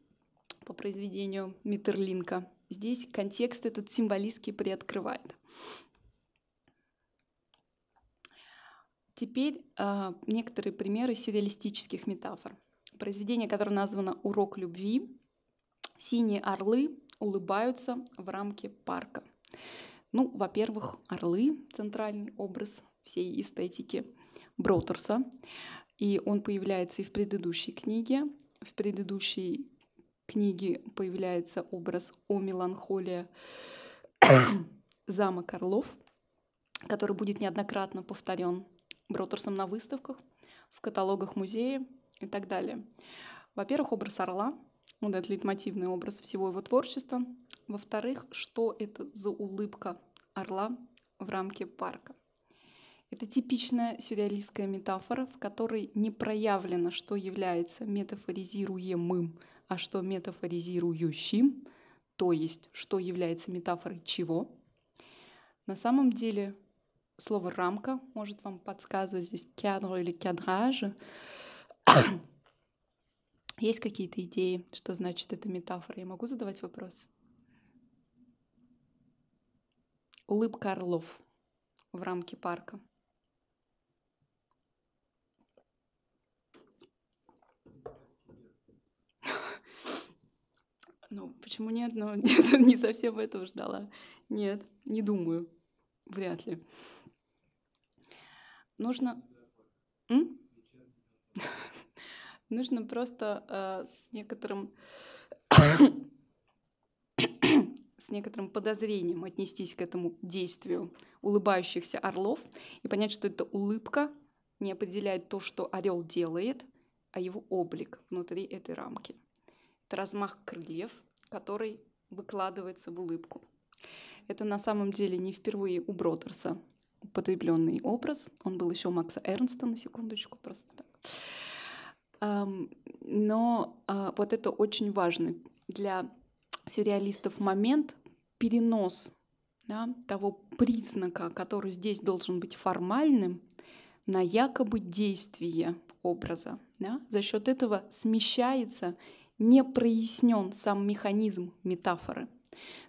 по произведению Миттерлинка. Здесь контекст этот символистский приоткрывает. Теперь э, некоторые примеры сюрреалистических метафор. Произведение, которое названо «Урок любви», «Синие орлы улыбаются в рамке парка». Ну, во-первых, орлы — центральный образ всей эстетики Бротерса. И он появляется и в предыдущей книге. В предыдущей книге появляется образ о меланхолия замок орлов, который будет неоднократно повторен Бротерсом на выставках, в каталогах музея и так далее. Во-первых, образ орла вот ну, этот лейтмотивный образ всего его творчества. Во-вторых, что это за улыбка орла в рамке парка. Это типичная сюрреалистская метафора, в которой не проявлено, что является метафоризируемым, а что метафоризирующим, то есть что является метафорой чего. На самом деле слово «рамка» может вам подсказывать здесь «кядр» или «кядраж», есть какие-то идеи, что значит эта метафора? Я могу задавать вопрос? Улыбка орлов в рамке парка. Ну, почему нет? Но ну, не совсем этого ждала. Нет, не думаю. Вряд ли. Нужно... М? Нужно просто э, с некоторым с некоторым подозрением отнестись к этому действию улыбающихся орлов и понять, что эта улыбка не определяет то, что орел делает, а его облик внутри этой рамки. Это размах крыльев, который выкладывается в улыбку. Это на самом деле не впервые у Бродерса употребленный образ. Он был еще у Макса Эрнста, на секундочку, просто так но а, вот это очень важный для сюрреалистов момент перенос да, того признака, который здесь должен быть формальным, на якобы действие образа. Да? За счет этого смещается не прояснен сам механизм метафоры.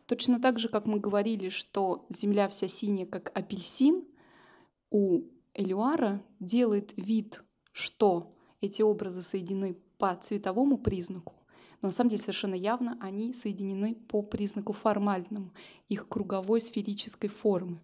Точно так же, как мы говорили, что земля вся синяя, как апельсин, у Элюара делает вид, что эти образы соединены по цветовому признаку, но на самом деле совершенно явно они соединены по признаку формальному, их круговой сферической формы.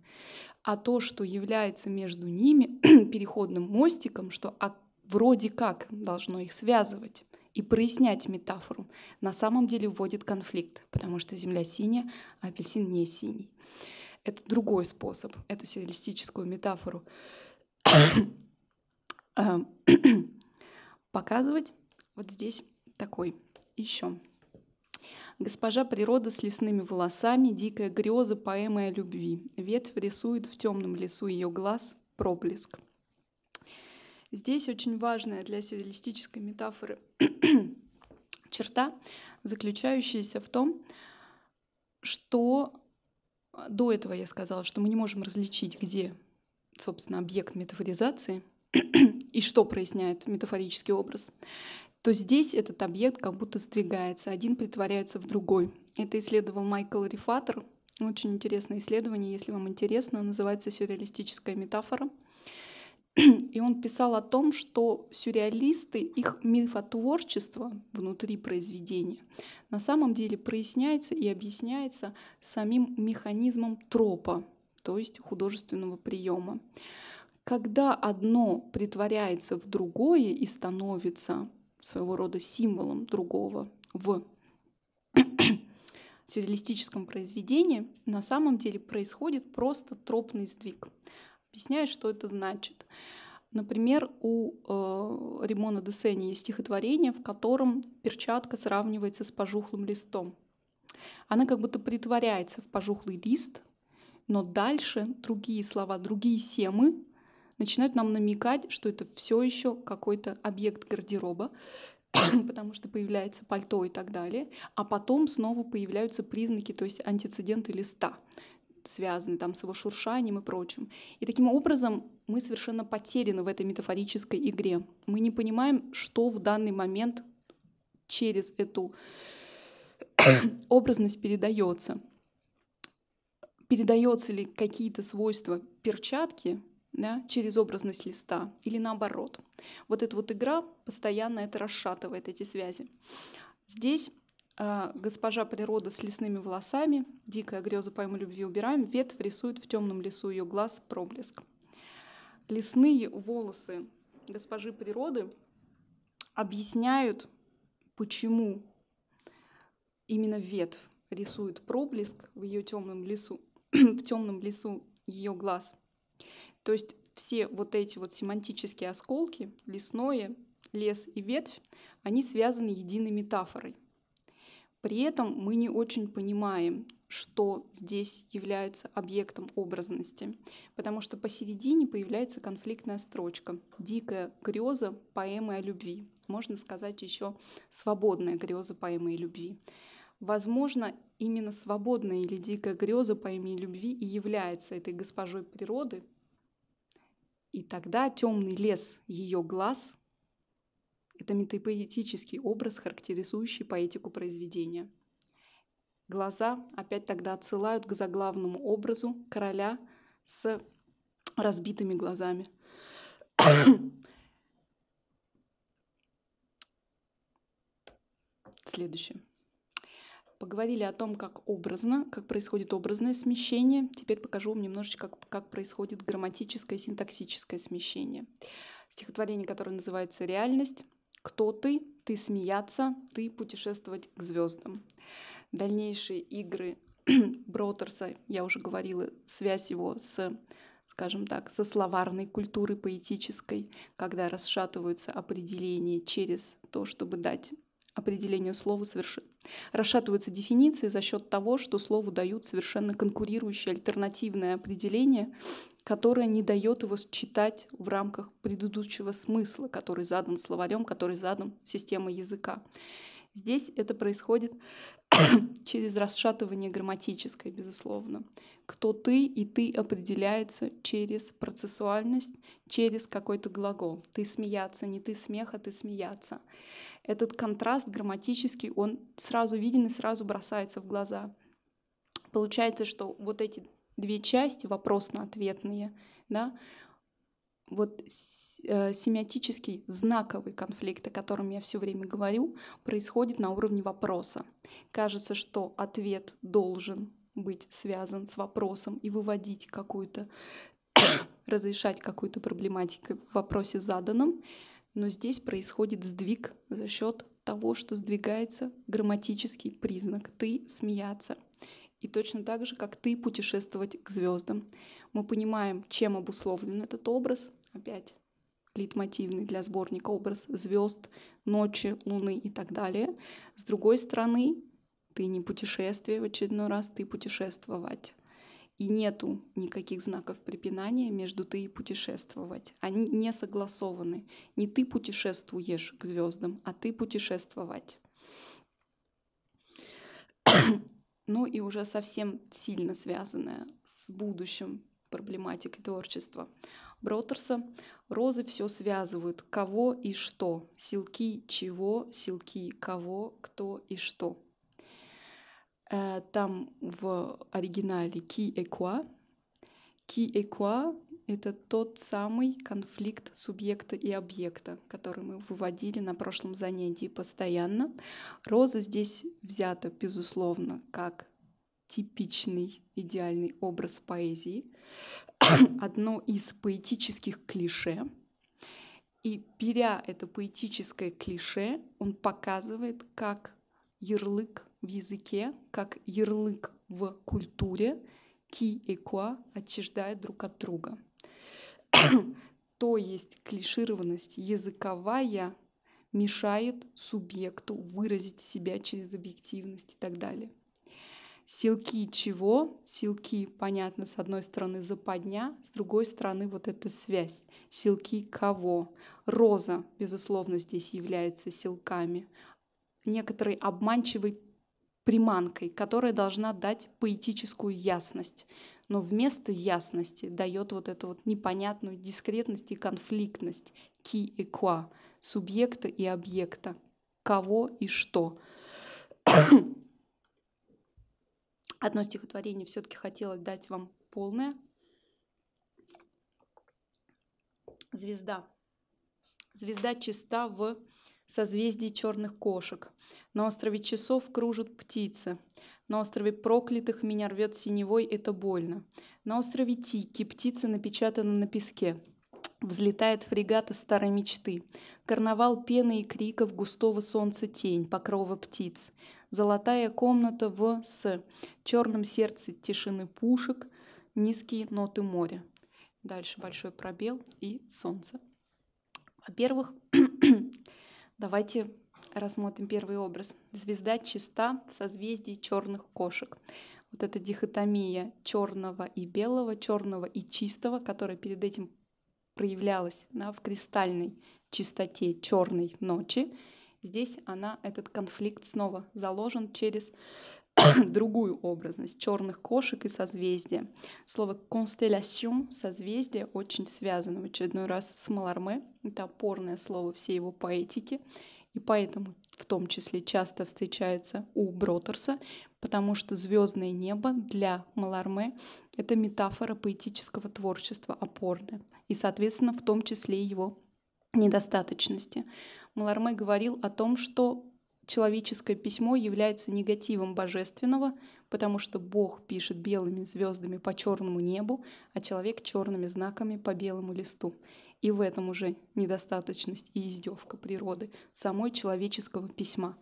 А то, что является между ними переходным мостиком, что а, вроде как должно их связывать, и прояснять метафору, на самом деле вводит конфликт, потому что земля синяя, а апельсин не синий. Это другой способ, эту сюрреалистическую метафору эм, показывать. Вот здесь такой еще. Госпожа природа с лесными волосами, дикая греза, поэма о любви. Ветвь рисует в темном лесу ее глаз проблеск. Здесь очень важная для сюрреалистической метафоры черта, заключающаяся в том, что э, до этого я сказала, что мы не можем различить, где, собственно, объект метафоризации и что проясняет метафорический образ, то здесь этот объект как будто сдвигается, один притворяется в другой. Это исследовал Майкл Рифатор. Очень интересное исследование, если вам интересно, называется «Сюрреалистическая метафора». И он писал о том, что сюрреалисты, их мифотворчество внутри произведения на самом деле проясняется и объясняется самим механизмом тропа, то есть художественного приема когда одно притворяется в другое и становится своего рода символом другого в сюрреалистическом произведении, на самом деле происходит просто тропный сдвиг. Объясняю, что это значит. Например, у э, Римона де Сени есть стихотворение, в котором перчатка сравнивается с пожухлым листом. Она как будто притворяется в пожухлый лист, но дальше другие слова, другие семы начинают нам намекать, что это все еще какой-то объект гардероба, потому что появляется пальто и так далее, а потом снова появляются признаки, то есть антициденты листа, связаны там с его шуршанием и прочим. И таким образом мы совершенно потеряны в этой метафорической игре. Мы не понимаем, что в данный момент через эту образность передается. Передается ли какие-то свойства перчатки, да, через образность листа или наоборот. Вот эта вот игра постоянно это расшатывает, эти связи. Здесь э, госпожа природа с лесными волосами, дикая греза пойму любви убираем, ветвь рисует в темном лесу ее глаз проблеск. Лесные волосы госпожи природы объясняют, почему именно ветвь рисует проблеск в ее темном лесу, в темном лесу ее глаз – то есть все вот эти вот семантические осколки, лесное, лес и ветвь, они связаны единой метафорой. При этом мы не очень понимаем, что здесь является объектом образности, потому что посередине появляется конфликтная строчка «Дикая греза поэмы о любви», можно сказать еще «Свободная греза поэмы о любви». Возможно, именно свободная или дикая греза поэмы любви и является этой госпожой природы, и тогда темный лес ее глаз — это метапоэтический образ, характеризующий поэтику произведения. Глаза опять тогда отсылают к заглавному образу короля с разбитыми глазами. Следующее. Поговорили о том, как образно, как происходит образное смещение. Теперь покажу вам немножечко, как, как происходит грамматическое и синтаксическое смещение. Стихотворение, которое называется «Реальность». «Кто ты? Ты смеяться, ты путешествовать к звездам». Дальнейшие игры Бротерса, я уже говорила, связь его с скажем так, со словарной культурой поэтической, когда расшатываются определения через то, чтобы дать определению слова совершенно. Расшатываются дефиниции за счет того, что слову дают совершенно конкурирующее альтернативное определение, которое не дает его считать в рамках предыдущего смысла, который задан словарем, который задан системой языка. Здесь это происходит через расшатывание грамматическое, безусловно кто ты, и ты определяется через процессуальность, через какой-то глагол. Ты смеяться, не ты смеха, ты смеяться. Этот контраст грамматический, он сразу виден и сразу бросается в глаза. Получается, что вот эти две части, вопросно-ответные, да, вот э, семиотический знаковый конфликт, о котором я все время говорю, происходит на уровне вопроса. Кажется, что ответ должен быть связан с вопросом и выводить какую-то, разрешать какую-то проблематику в вопросе заданном, но здесь происходит сдвиг за счет того, что сдвигается грамматический признак «ты смеяться». И точно так же, как «ты путешествовать к звездам». Мы понимаем, чем обусловлен этот образ. Опять лейтмотивный для сборника образ звезд, ночи, луны и так далее. С другой стороны, ты не путешествие в очередной раз, ты путешествовать. И нету никаких знаков препинания между ты и путешествовать. Они не согласованы. Не ты путешествуешь к звездам, а ты путешествовать. ну и уже совсем сильно связанная с будущим проблематикой творчества. Бротерса розы все связывают, кого и что, силки чего, силки кого, кто и что. Э, там в оригинале «ки и экуа». «Ки и экуа» — это тот самый конфликт субъекта и объекта, который мы выводили на прошлом занятии постоянно. Роза здесь взята, безусловно, как типичный идеальный образ поэзии, одно из поэтических клише. И беря это поэтическое клише, он показывает, как ярлык в языке, как ярлык в культуре, ки и куа отчуждают друг от друга. То есть клишированность языковая мешает субъекту выразить себя через объективность и так далее. Силки чего? Силки, понятно, с одной стороны западня, с другой стороны вот эта связь. Силки кого? Роза, безусловно, здесь является силками. Некоторый обманчивый приманкой, которая должна дать поэтическую ясность. Но вместо ясности дает вот эту вот непонятную дискретность и конфликтность ки и ква, субъекта и объекта, кого и что. Одно стихотворение все-таки хотела дать вам полное. Звезда. Звезда чиста в созвездий черных кошек. На острове часов кружат птицы. На острове проклятых меня рвет синевой, это больно. На острове Тики птицы напечатаны на песке. Взлетает фрегата старой мечты. Карнавал пены и криков густого солнца тень, покрова птиц. Золотая комната в с черном сердце тишины пушек, низкие ноты моря. Дальше большой пробел и солнце. Во-первых, Давайте рассмотрим первый образ. Звезда чиста в созвездии черных кошек. Вот эта дихотомия черного и белого, черного и чистого, которая перед этим проявлялась да, в кристальной чистоте черной ночи. Здесь она, этот конфликт снова заложен через другую образность черных кошек и созвездия. Слово «констелляцион» — созвездие — очень связано в очередной раз с Маларме. Это опорное слово всей его поэтики, и поэтому в том числе часто встречается у Бротерса, потому что звездное небо для Маларме — это метафора поэтического творчества опорная, и, соответственно, в том числе его недостаточности. Маларме говорил о том, что человеческое письмо является негативом божественного, потому что Бог пишет белыми звездами по черному небу, а человек черными знаками по белому листу. И в этом уже недостаточность и издевка природы самой человеческого письма.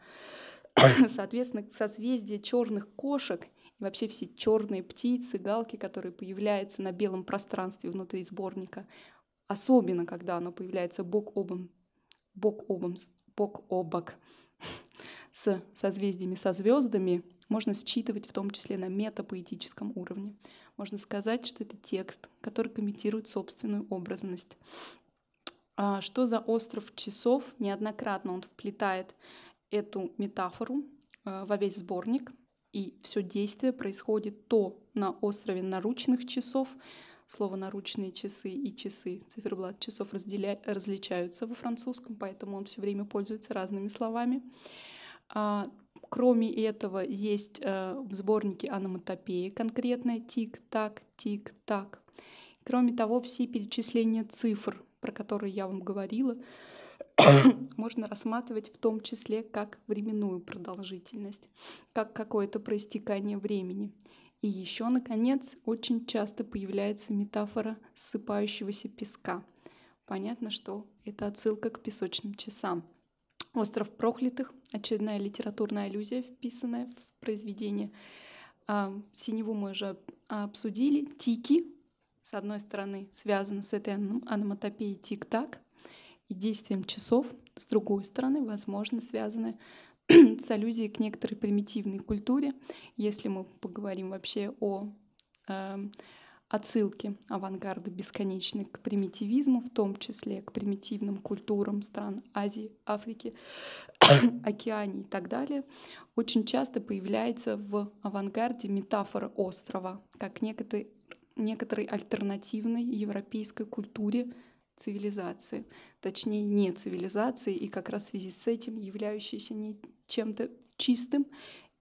Соответственно, созвездие черных кошек и вообще все черные птицы, галки, которые появляются на белом пространстве внутри сборника, особенно когда оно появляется бок обом, бок обом, бок о бок с созвездиями со звездами можно считывать в том числе на метапоэтическом уровне. Можно сказать, что это текст, который комментирует собственную образность. А что за остров часов? Неоднократно он вплетает эту метафору э, во весь сборник, и все действие происходит то на острове наручных часов, слово «наручные часы» и «часы», циферблат часов разделя... различаются во французском, поэтому он все время пользуется разными словами. А, кроме этого, есть э, в сборнике оnomатопеи конкретная тик-так, тик-так. Кроме того, все перечисления цифр, про которые я вам говорила, можно рассматривать в том числе как временную продолжительность, как какое-то проистекание времени. И еще, наконец, очень часто появляется метафора ссыпающегося песка. Понятно, что это отсылка к песочным часам. Остров проклятых, очередная литературная иллюзия, вписанная в произведение. А, синеву мы уже обсудили. Тики, с одной стороны, связано с этой аноматопией тик-так и действием часов, с другой стороны, возможно, связаны с аллюзией к некоторой примитивной культуре. Если мы поговорим вообще о эм, отсылки авангарда бесконечны к примитивизму, в том числе к примитивным культурам стран Азии, Африки, Океании и так далее, очень часто появляется в авангарде метафора острова, как некоторый, некоторой альтернативной европейской культуре цивилизации, точнее не цивилизации, и как раз в связи с этим являющейся не чем-то чистым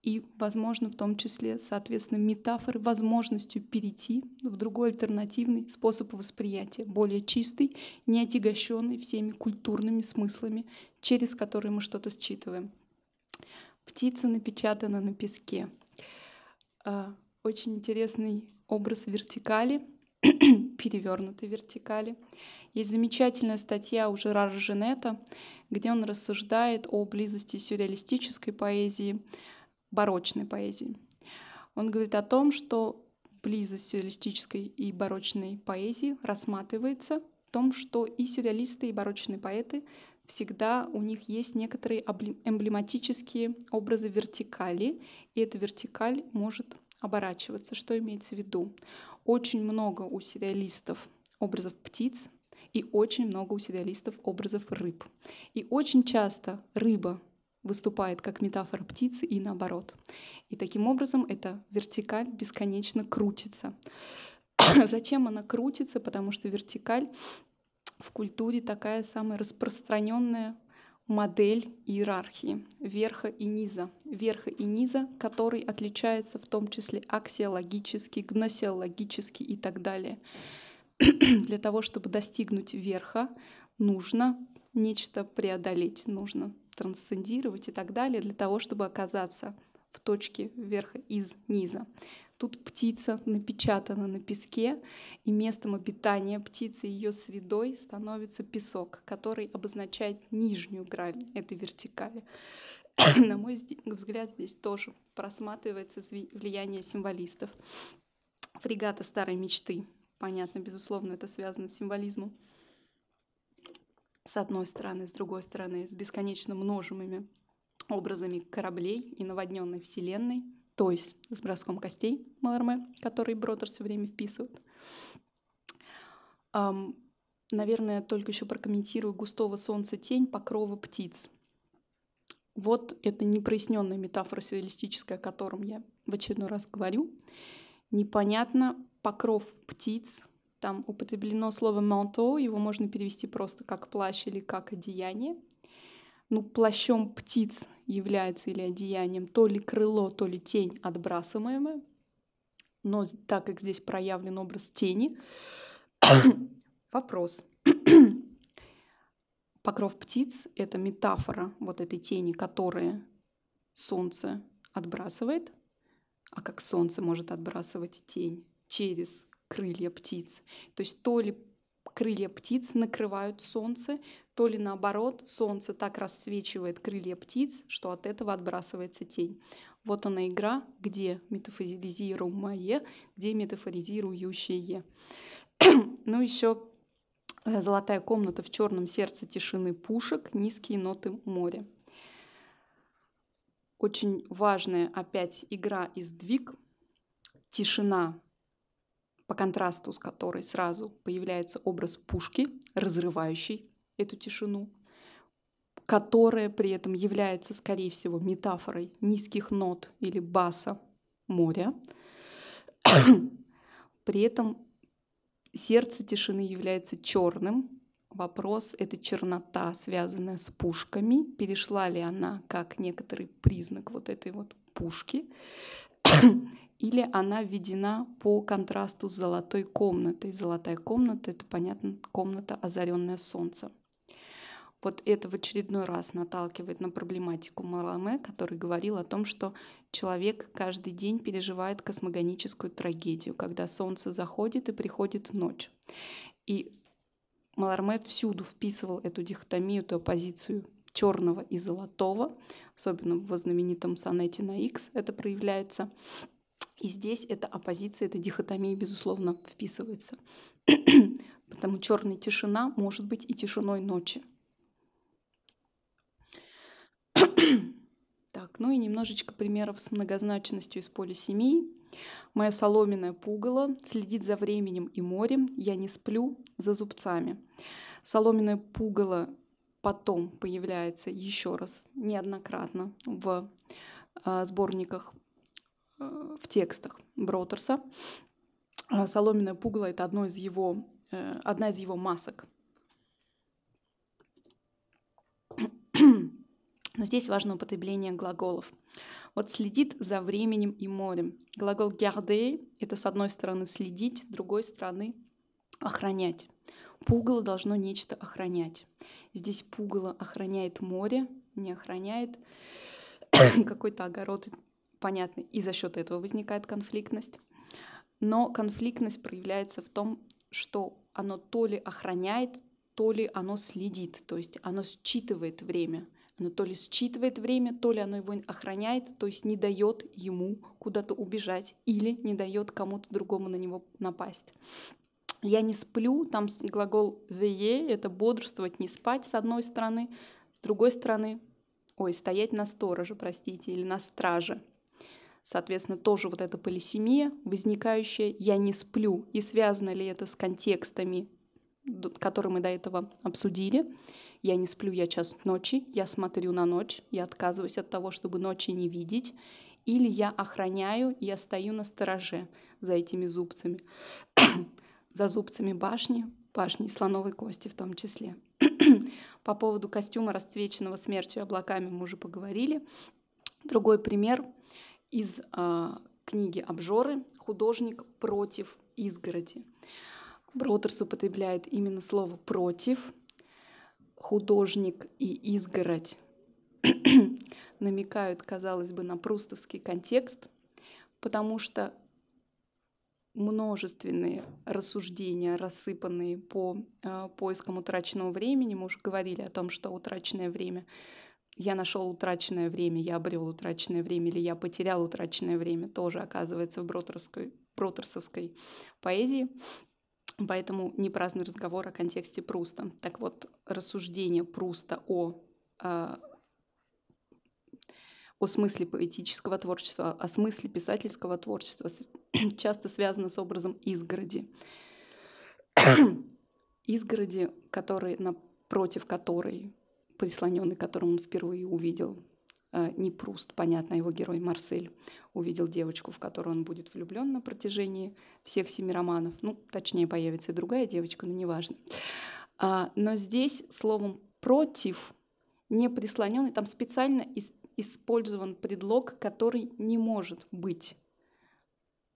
и, возможно, в том числе, соответственно, метафоры возможностью перейти в другой альтернативный способ восприятия, более чистый, не отягощенный всеми культурными смыслами, через которые мы что-то считываем. Птица напечатана на песке. А, очень интересный образ вертикали, перевернутой вертикали. Есть замечательная статья у Жерара Женета, где он рассуждает о близости сюрреалистической поэзии, барочной поэзии. Он говорит о том, что близость сюрреалистической и барочной поэзии рассматривается в том, что и сюрреалисты, и барочные поэты всегда у них есть некоторые эмблематические образы вертикали, и эта вертикаль может оборачиваться. Что имеется в виду? Очень много у сюрреалистов образов птиц и очень много у сюрреалистов образов рыб. И очень часто рыба выступает как метафора птицы и наоборот. И таким образом эта вертикаль бесконечно крутится. Зачем она крутится? Потому что вертикаль в культуре такая самая распространенная модель иерархии верха и низа. Верха и низа, который отличается в том числе аксиологически, гносеологически и так далее. Для того, чтобы достигнуть верха, нужно нечто преодолеть, нужно трансцендировать и так далее, для того, чтобы оказаться в точке вверха из низа. Тут птица напечатана на песке, и местом обитания птицы и ее средой становится песок, который обозначает нижнюю грань этой вертикали. на мой взгляд, здесь тоже просматривается влияние символистов. Фрегата старой мечты. Понятно, безусловно, это связано с символизмом с одной стороны, с другой стороны, с бесконечно множимыми образами кораблей и наводненной вселенной, то есть с броском костей Маларме, который Бродер все время вписывает. Um, наверное, только еще прокомментирую густого солнца тень покрова птиц. Вот это непроясненная метафора сюрреалистическая, о котором я в очередной раз говорю. Непонятно покров птиц, там употреблено слово «манто», его можно перевести просто как «плащ» или как «одеяние». Ну, плащом птиц является или одеянием то ли крыло, то ли тень, отбрасываемое. Но так как здесь проявлен образ тени, вопрос. Покров птиц — это метафора вот этой тени, которая солнце отбрасывает. А как солнце может отбрасывать тень? Через крылья птиц. То есть то ли крылья птиц накрывают солнце, то ли наоборот, солнце так рассвечивает крылья птиц, что от этого отбрасывается тень. Вот она игра, где метафоризирую мое, где метафоризирующее. ну еще э, золотая комната в черном сердце тишины пушек, низкие ноты моря. Очень важная опять игра и сдвиг. Тишина по контрасту с которой сразу появляется образ пушки, разрывающий эту тишину, которая при этом является, скорее всего, метафорой низких нот или баса моря. При этом сердце тишины является черным. Вопрос — это чернота, связанная с пушками. Перешла ли она как некоторый признак вот этой вот пушки? или она введена по контрасту с золотой комнатой. Золотая комната – это, понятно, комната, озаренная солнцем. Вот это в очередной раз наталкивает на проблематику Маламе, который говорил о том, что человек каждый день переживает космогоническую трагедию, когда солнце заходит и приходит ночь. И Маларме всюду вписывал эту дихотомию, эту оппозицию черного и золотого, особенно в знаменитом сонете на X это проявляется – и здесь эта оппозиция, эта дихотомия, безусловно, вписывается. Потому черная тишина может быть и тишиной ночи. Так, ну и немножечко примеров с многозначностью из поля семей. Моя соломенная пугало следит за временем и морем, я не сплю за зубцами. Соломенная пугало потом появляется еще раз неоднократно в э, сборниках Э, в текстах Броутерса. А, Соломенное пугало — это одно из его, э, одна из его масок. Но здесь важно употребление глаголов. Вот следит за временем и морем. Глагол «garder» — это с одной стороны следить, с другой стороны охранять. Пугало должно нечто охранять. Здесь пугало охраняет море, не охраняет какой-то огород понятно, и за счет этого возникает конфликтность. Но конфликтность проявляется в том, что оно то ли охраняет, то ли оно следит, то есть оно считывает время. Оно то ли считывает время, то ли оно его охраняет, то есть не дает ему куда-то убежать или не дает кому-то другому на него напасть. Я не сплю, там глагол вее, это бодрствовать, не спать с одной стороны, с другой стороны, ой, стоять на стороже, простите, или на страже – Соответственно, тоже вот эта полисемия, возникающая «я не сплю», и связано ли это с контекстами, которые мы до этого обсудили. «Я не сплю, я час ночи, я смотрю на ночь, я отказываюсь от того, чтобы ночи не видеть, или я охраняю, я стою на стороже за этими зубцами, за зубцами башни, башни и слоновой кости в том числе. По поводу костюма, расцвеченного смертью и облаками, мы уже поговорили. Другой пример из э, книги «Обжоры. Художник против изгороди». Бродерс употребляет именно слово «против», «художник» и «изгородь» намекают, казалось бы, на прустовский контекст, потому что множественные рассуждения, рассыпанные по э, поискам утраченного времени. Мы уже говорили о том, что утраченное время я нашел утраченное время, я обрел утраченное время или я потерял утраченное время, тоже оказывается в бротерской, бротерсовской поэзии. Поэтому не праздный разговор о контексте Пруста. Так вот, рассуждение Пруста о а, о смысле поэтического творчества, о смысле писательского творчества часто связано с образом изгороди. изгороди, который, напротив которой прислоненный, которым он впервые увидел, э, не Пруст, понятно, его герой Марсель, увидел девочку, в которую он будет влюблен на протяжении всех семи романов. Ну, точнее, появится и другая девочка, но неважно. А, но здесь словом «против» не прислоненный, там специально использован предлог, который не может быть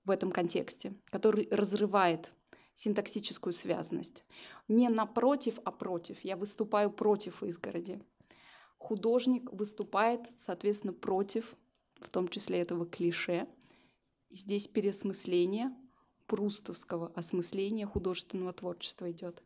в этом контексте, который разрывает синтаксическую связность. Не напротив, а против. Я выступаю против изгороди. Художник выступает, соответственно, против, в том числе этого клише. И здесь переосмысление прустовского осмысления художественного творчества идет.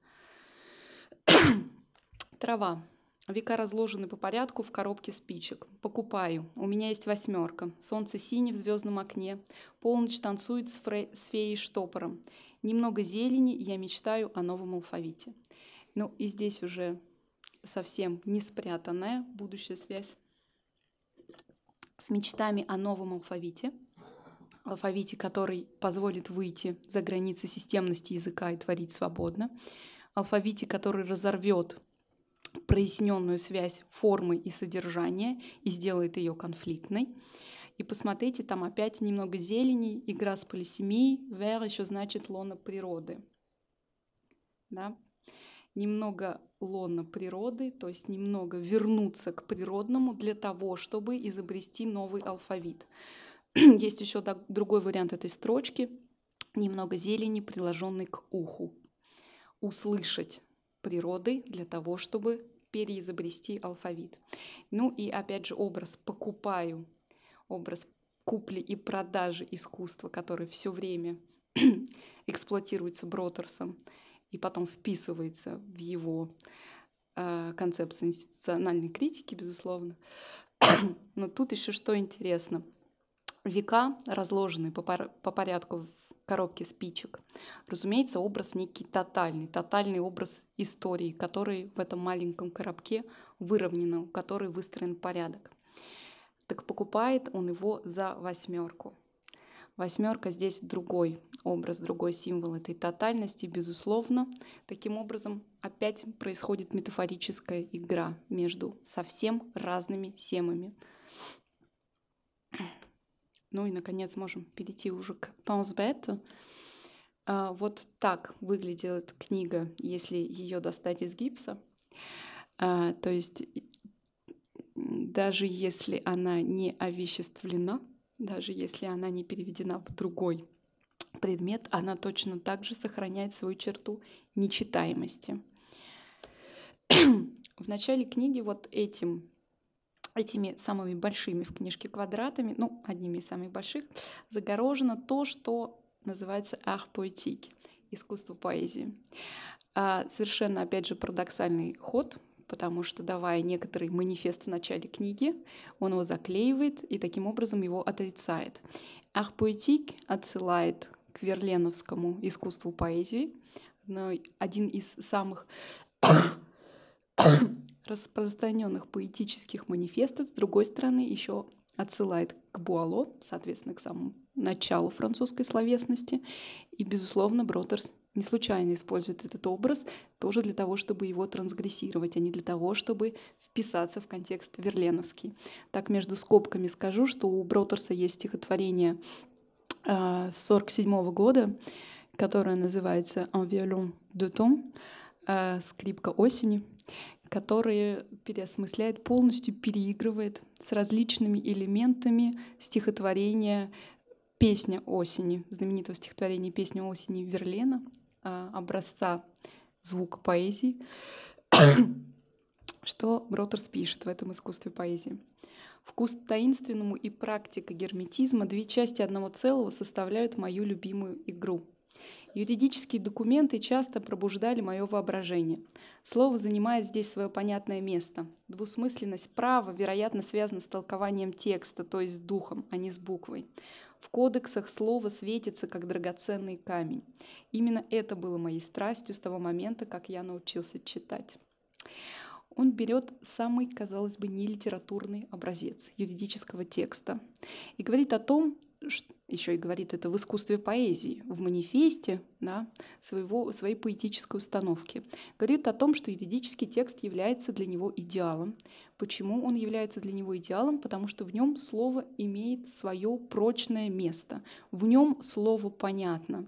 Трава. Века разложены по порядку в коробке спичек. Покупаю. У меня есть восьмерка. Солнце синее в звездном окне. Полночь танцует с, фре... с феей штопором немного зелени, я мечтаю о новом алфавите. Ну и здесь уже совсем не спрятанная будущая связь с мечтами о новом алфавите, алфавите, который позволит выйти за границы системности языка и творить свободно, алфавите, который разорвет проясненную связь формы и содержания и сделает ее конфликтной, и посмотрите, там опять немного зелени, игра с полисемией, вер еще значит лона природы. Да? Немного лона природы, то есть немного вернуться к природному для того, чтобы изобрести новый алфавит. Есть еще другой вариант этой строчки. Немного зелени, приложенной к уху. Услышать природы для того, чтобы переизобрести алфавит. Ну и опять же образ «покупаю образ купли и продажи искусства, который все время эксплуатируется Бротерсом и потом вписывается в его э, концепцию институциональной критики, безусловно. Но тут еще что интересно. Века, разложенные по, пор по порядку в коробке спичек, разумеется, образ некий тотальный, тотальный образ истории, который в этом маленьком коробке выровнен, у которой выстроен порядок. Так покупает он его за восьмерку. Восьмерка здесь другой образ, другой символ этой тотальности, безусловно. Таким образом, опять происходит метафорическая игра между совсем разными семами. Ну и, наконец, можем перейти уже к Паунсбету. А, вот так выглядит книга, если ее достать из гипса. А, то есть даже если она не овеществлена, даже если она не переведена в другой предмет, она точно так же сохраняет свою черту нечитаемости. в начале книги вот этим этими самыми большими в книжке квадратами, ну, одними из самых больших, загорожено то, что называется «Ах поэтик» — искусство поэзии. А, совершенно, опять же, парадоксальный ход, потому что давая некоторый манифест в начале книги, он его заклеивает и таким образом его отрицает. Ах, поэтик отсылает к верленовскому искусству поэзии, но один из самых распространенных поэтических манифестов, с другой стороны, еще отсылает к Буало, соответственно, к самому началу французской словесности, и, безусловно, Бротерс не случайно использует этот образ тоже для того, чтобы его трансгрессировать, а не для того, чтобы вписаться в контекст верленовский. Так, между скобками скажу, что у Бротерса есть стихотворение 1947 а, -го года, которое называется «Un violon de temps», а, «Скрипка осени», которое переосмысляет, полностью переигрывает с различными элементами стихотворения «Песня осени», знаменитого стихотворения «Песня осени» Верлена, а, образца звука поэзии, что Бродерс пишет в этом искусстве поэзии. Вкус таинственному и практика герметизма – две части одного целого составляют мою любимую игру. Юридические документы часто пробуждали мое воображение. Слово занимает здесь свое понятное место. Двусмысленность права, вероятно, связана с толкованием текста, то есть с духом, а не с буквой. В кодексах слово светится, как драгоценный камень. Именно это было моей страстью с того момента, как я научился читать. Он берет самый, казалось бы, нелитературный образец юридического текста и говорит о том, еще и говорит это в искусстве поэзии, в манифесте да, своего, своей поэтической установки. Говорит о том, что юридический текст является для него идеалом. Почему он является для него идеалом? Потому что в нем слово имеет свое прочное место. В нем слово понятно.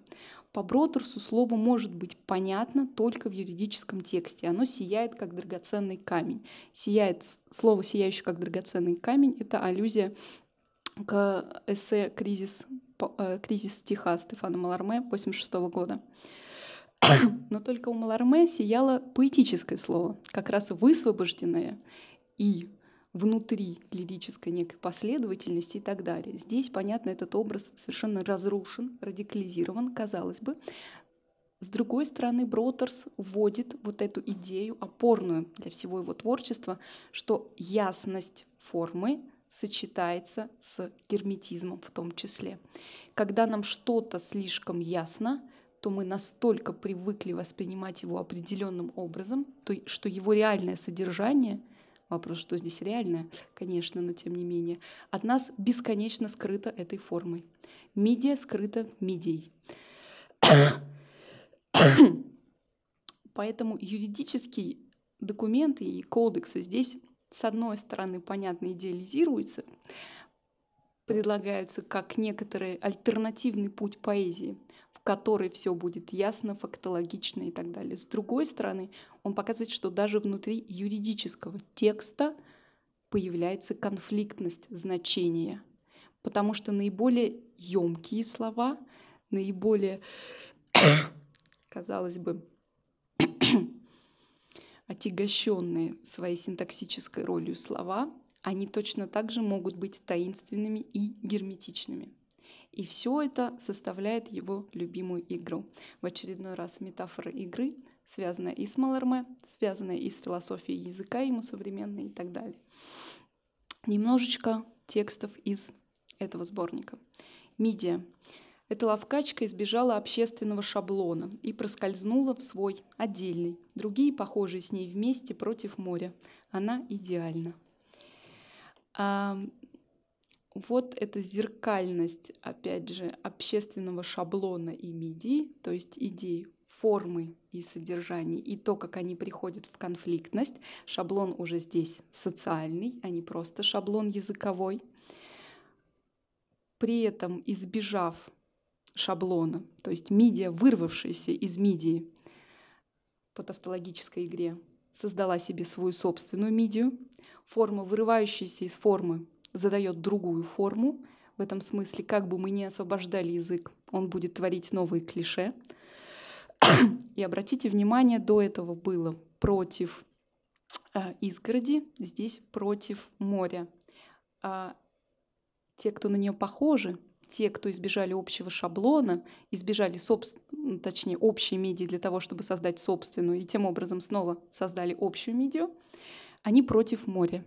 По Бротерсу слово может быть понятно только в юридическом тексте. Оно сияет как драгоценный камень. Сияет, слово, сияющее как драгоценный камень, это аллюзия к эссе «Кризис, э, кризис стиха» Стефана Маларме 1986 года. Но только у Маларме сияло поэтическое слово, как раз высвобожденное и внутри лирической некой последовательности и так далее. Здесь, понятно, этот образ совершенно разрушен, радикализирован, казалось бы. С другой стороны, Бротерс вводит вот эту идею опорную для всего его творчества, что ясность формы сочетается с герметизмом в том числе. Когда нам что-то слишком ясно, то мы настолько привыкли воспринимать его определенным образом, то, что его реальное содержание Вопрос, что здесь реальное, конечно, но тем не менее. От нас бесконечно скрыто этой формой. Мидия скрыта мидией. Поэтому юридические документы и кодексы здесь с одной стороны, понятно, идеализируется, предлагается как некоторый альтернативный путь поэзии, в которой все будет ясно, фактологично и так далее. С другой стороны, он показывает, что даже внутри юридического текста появляется конфликтность значения, потому что наиболее емкие слова, наиболее, казалось бы, отягощенные своей синтаксической ролью слова, они точно так же могут быть таинственными и герметичными. И все это составляет его любимую игру. В очередной раз метафора игры, связанная и с Малерме, связанная и с философией языка ему современной и так далее. Немножечко текстов из этого сборника. Мидия. Эта ловкачка избежала общественного шаблона и проскользнула в свой, отдельный, другие похожие с ней вместе против моря. Она идеальна. А, вот эта зеркальность, опять же, общественного шаблона и мидии, то есть идей формы и содержания, и то, как они приходят в конфликтность. Шаблон уже здесь социальный, а не просто шаблон языковой. При этом избежав шаблона, то есть мидия, вырвавшаяся из мидии по тавтологической игре, создала себе свою собственную мидию. Форма, вырывающаяся из формы, задает другую форму. В этом смысле, как бы мы ни освобождали язык, он будет творить новые клише. И обратите внимание, до этого было против э, изгороди, здесь против моря. А те, кто на нее похожи, те, кто избежали общего шаблона, избежали, собствен... точнее, общей мидии для того, чтобы создать собственную, и тем образом снова создали общую мидию, они против моря.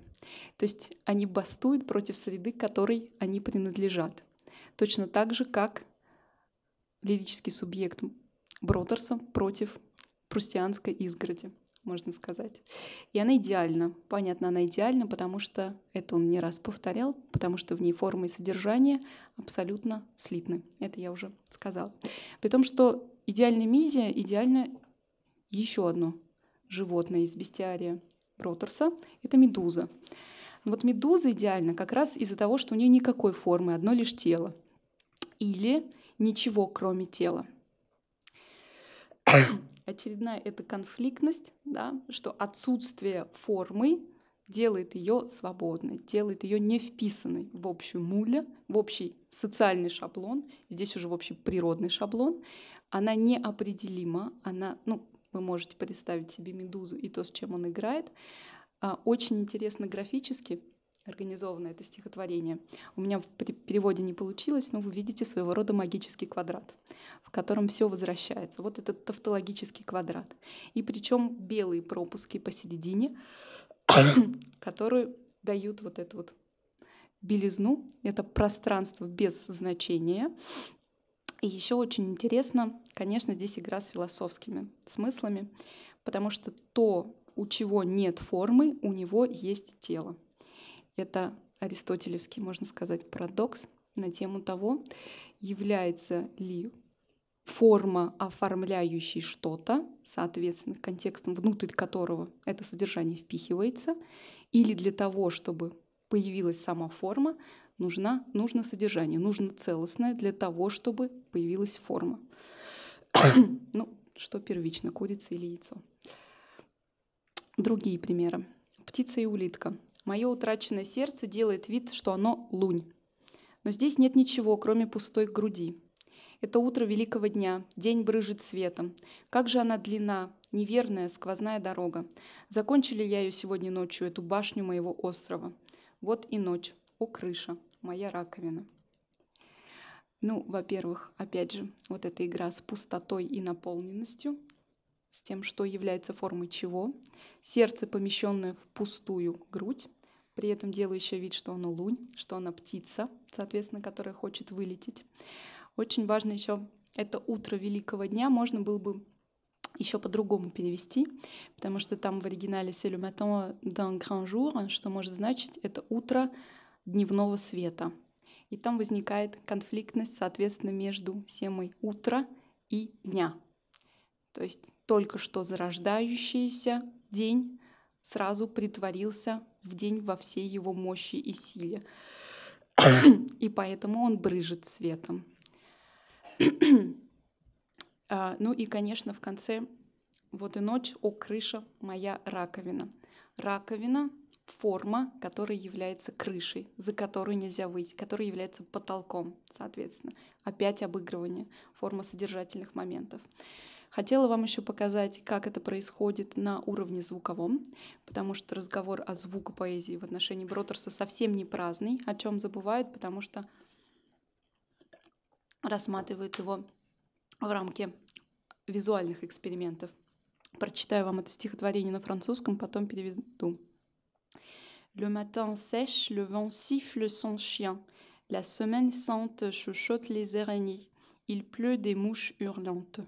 То есть они бастуют против среды, которой они принадлежат. Точно так же, как лирический субъект Бродерса против прустианской изгороди можно сказать. И она идеальна. Понятно, она идеальна, потому что это он не раз повторял, потому что в ней форма и содержание абсолютно слитны. Это я уже сказала. При том, что идеальная мидия идеально еще одно животное из бестиария Ротерса – это медуза. Но вот медуза идеальна как раз из-за того, что у нее никакой формы, одно лишь тело. Или ничего, кроме тела. Очередная это конфликтность, да, что отсутствие формы делает ее свободной, делает ее не вписанной в общую муля, в общий социальный шаблон, здесь уже в общий природный шаблон. Она неопределима, она, ну, вы можете представить себе медузу и то, с чем он играет. А, очень интересно графически, организовано это стихотворение. У меня в переводе не получилось, но вы видите своего рода магический квадрат, в котором все возвращается. Вот этот тавтологический квадрат. И причем белые пропуски посередине, которые дают вот эту вот белизну. Это пространство без значения. И еще очень интересно, конечно, здесь игра с философскими смыслами, потому что то, у чего нет формы, у него есть тело. Это аристотелевский, можно сказать, парадокс на тему того, является ли форма, оформляющая что-то, соответственно, контекстом, внутрь которого это содержание впихивается, или для того, чтобы появилась сама форма, нужна, нужно содержание, нужно целостное для того, чтобы появилась форма. ну, что первично, курица или яйцо. Другие примеры. Птица и улитка. Мое утраченное сердце делает вид, что оно лунь. Но здесь нет ничего, кроме пустой груди. Это утро великого дня, день брыжет светом. Как же она длина, неверная сквозная дорога. Закончили я ее сегодня ночью, эту башню моего острова. Вот и ночь, о крыша, моя раковина. Ну, во-первых, опять же, вот эта игра с пустотой и наполненностью – с тем, что является формой чего, сердце, помещенное в пустую грудь, при этом делающее вид, что оно лунь, что она птица, соответственно, которая хочет вылететь. Очень важно еще это утро великого дня можно было бы еще по-другому перевести, потому что там в оригинале «C'est le matin d'un grand jour», что может значить «это утро дневного света». И там возникает конфликтность, соответственно, между темой утра и дня. То есть только что зарождающийся день сразу притворился в день во всей его мощи и силе. и поэтому он брыжет светом. А, ну и, конечно, в конце «Вот и ночь, о крыша, моя раковина». Раковина — форма, которая является крышей, за которую нельзя выйти, которая является потолком, соответственно. Опять обыгрывание форма содержательных моментов. Хотела вам еще показать, как это происходит на уровне звуковом, потому что разговор о звукопоэзии в отношении Бротерса совсем не праздный, о чем забывают, потому что рассматривают его в рамке визуальных экспериментов. Прочитаю вам это стихотворение на французском, потом переведу. Le matin sèche, le vent siffle son chien. La semaine sente chuchote les araignées. Il pleut des mouches hurlantes.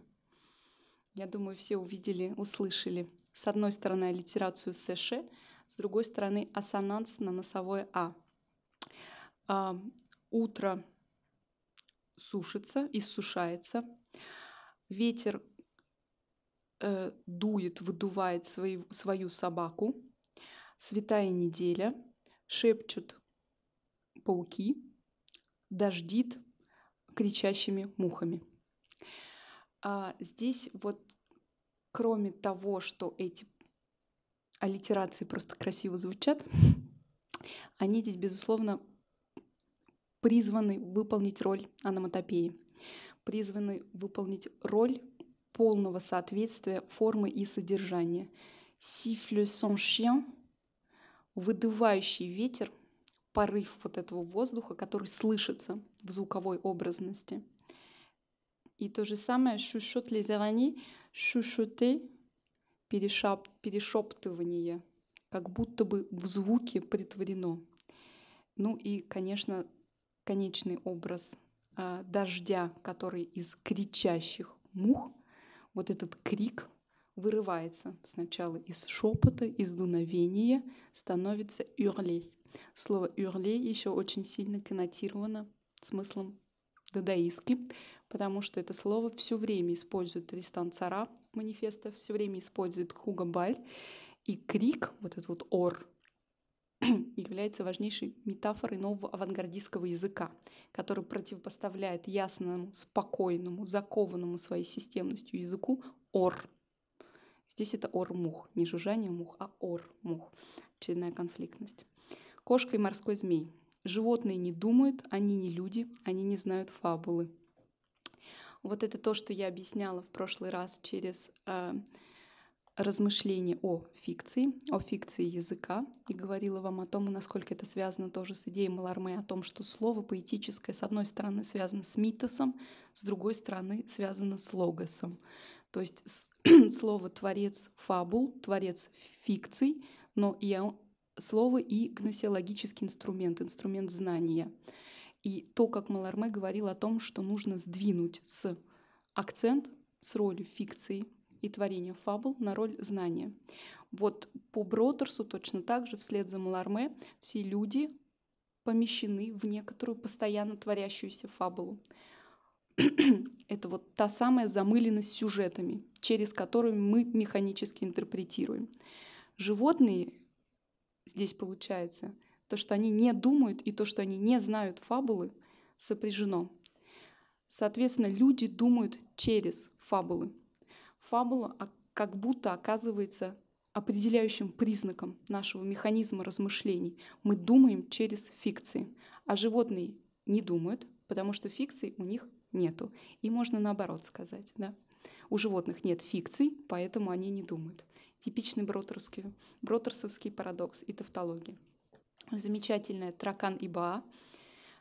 Я думаю, все увидели, услышали. С одной стороны, литерацию «сэше», с другой стороны, ассонанс на носовое «а». а утро сушится, иссушается. Ветер э, дует, выдувает свою, свою собаку. Святая неделя. Шепчут пауки. Дождит кричащими мухами. А здесь вот кроме того, что эти аллитерации просто красиво звучат, они здесь, безусловно, призваны выполнить роль аноматопии, призваны выполнить роль полного соответствия формы и содержания. Сифлю сон chien, выдувающий ветер, порыв вот этого воздуха, который слышится в звуковой образности. И то же самое шушот-лизерани, шушоты, перешап, перешептывание, как будто бы в звуке притворено. Ну и, конечно, конечный образ э, дождя, который из кричащих мух, вот этот крик вырывается сначала из шепота, из дуновения, становится юрлей. Слово юрлей еще очень сильно коннотировано смыслом дадаистки, потому что это слово все время использует Тристан Цара манифеста, все время использует Хуга Баль, и крик, вот этот вот ор, является важнейшей метафорой нового авангардистского языка, который противопоставляет ясному, спокойному, закованному своей системностью языку ор. Здесь это ор-мух, не жужжание мух, а ор-мух, очередная конфликтность. Кошка и морской змей. Животные не думают, они не люди, они не знают фабулы. Вот это то, что я объясняла в прошлый раз через э, размышление о фикции, о фикции языка, и говорила вам о том, насколько это связано тоже с идеей Маларме, о том, что слово поэтическое, с одной стороны, связано с митосом, с другой стороны, связано с логосом. То есть слово «творец фабул», «творец фикций», но и слово и гносеологический инструмент, инструмент знания — и то, как Маларме говорил о том, что нужно сдвинуть с акцент с роли фикции и творения фабул на роль знания. Вот по Бродерсу точно так же, вслед за Маларме, все люди помещены в некоторую постоянно творящуюся фабулу. Это вот та самая замыленность сюжетами, через которые мы механически интерпретируем. Животные здесь, получается, то, что они не думают и то, что они не знают фабулы, сопряжено. Соответственно, люди думают через фабулы. Фабула а, как будто оказывается определяющим признаком нашего механизма размышлений. Мы думаем через фикции, а животные не думают, потому что фикций у них нету. И можно наоборот сказать, да. У животных нет фикций, поэтому они не думают. Типичный бротерский, бротерсовский парадокс и тавтология замечательная тракан и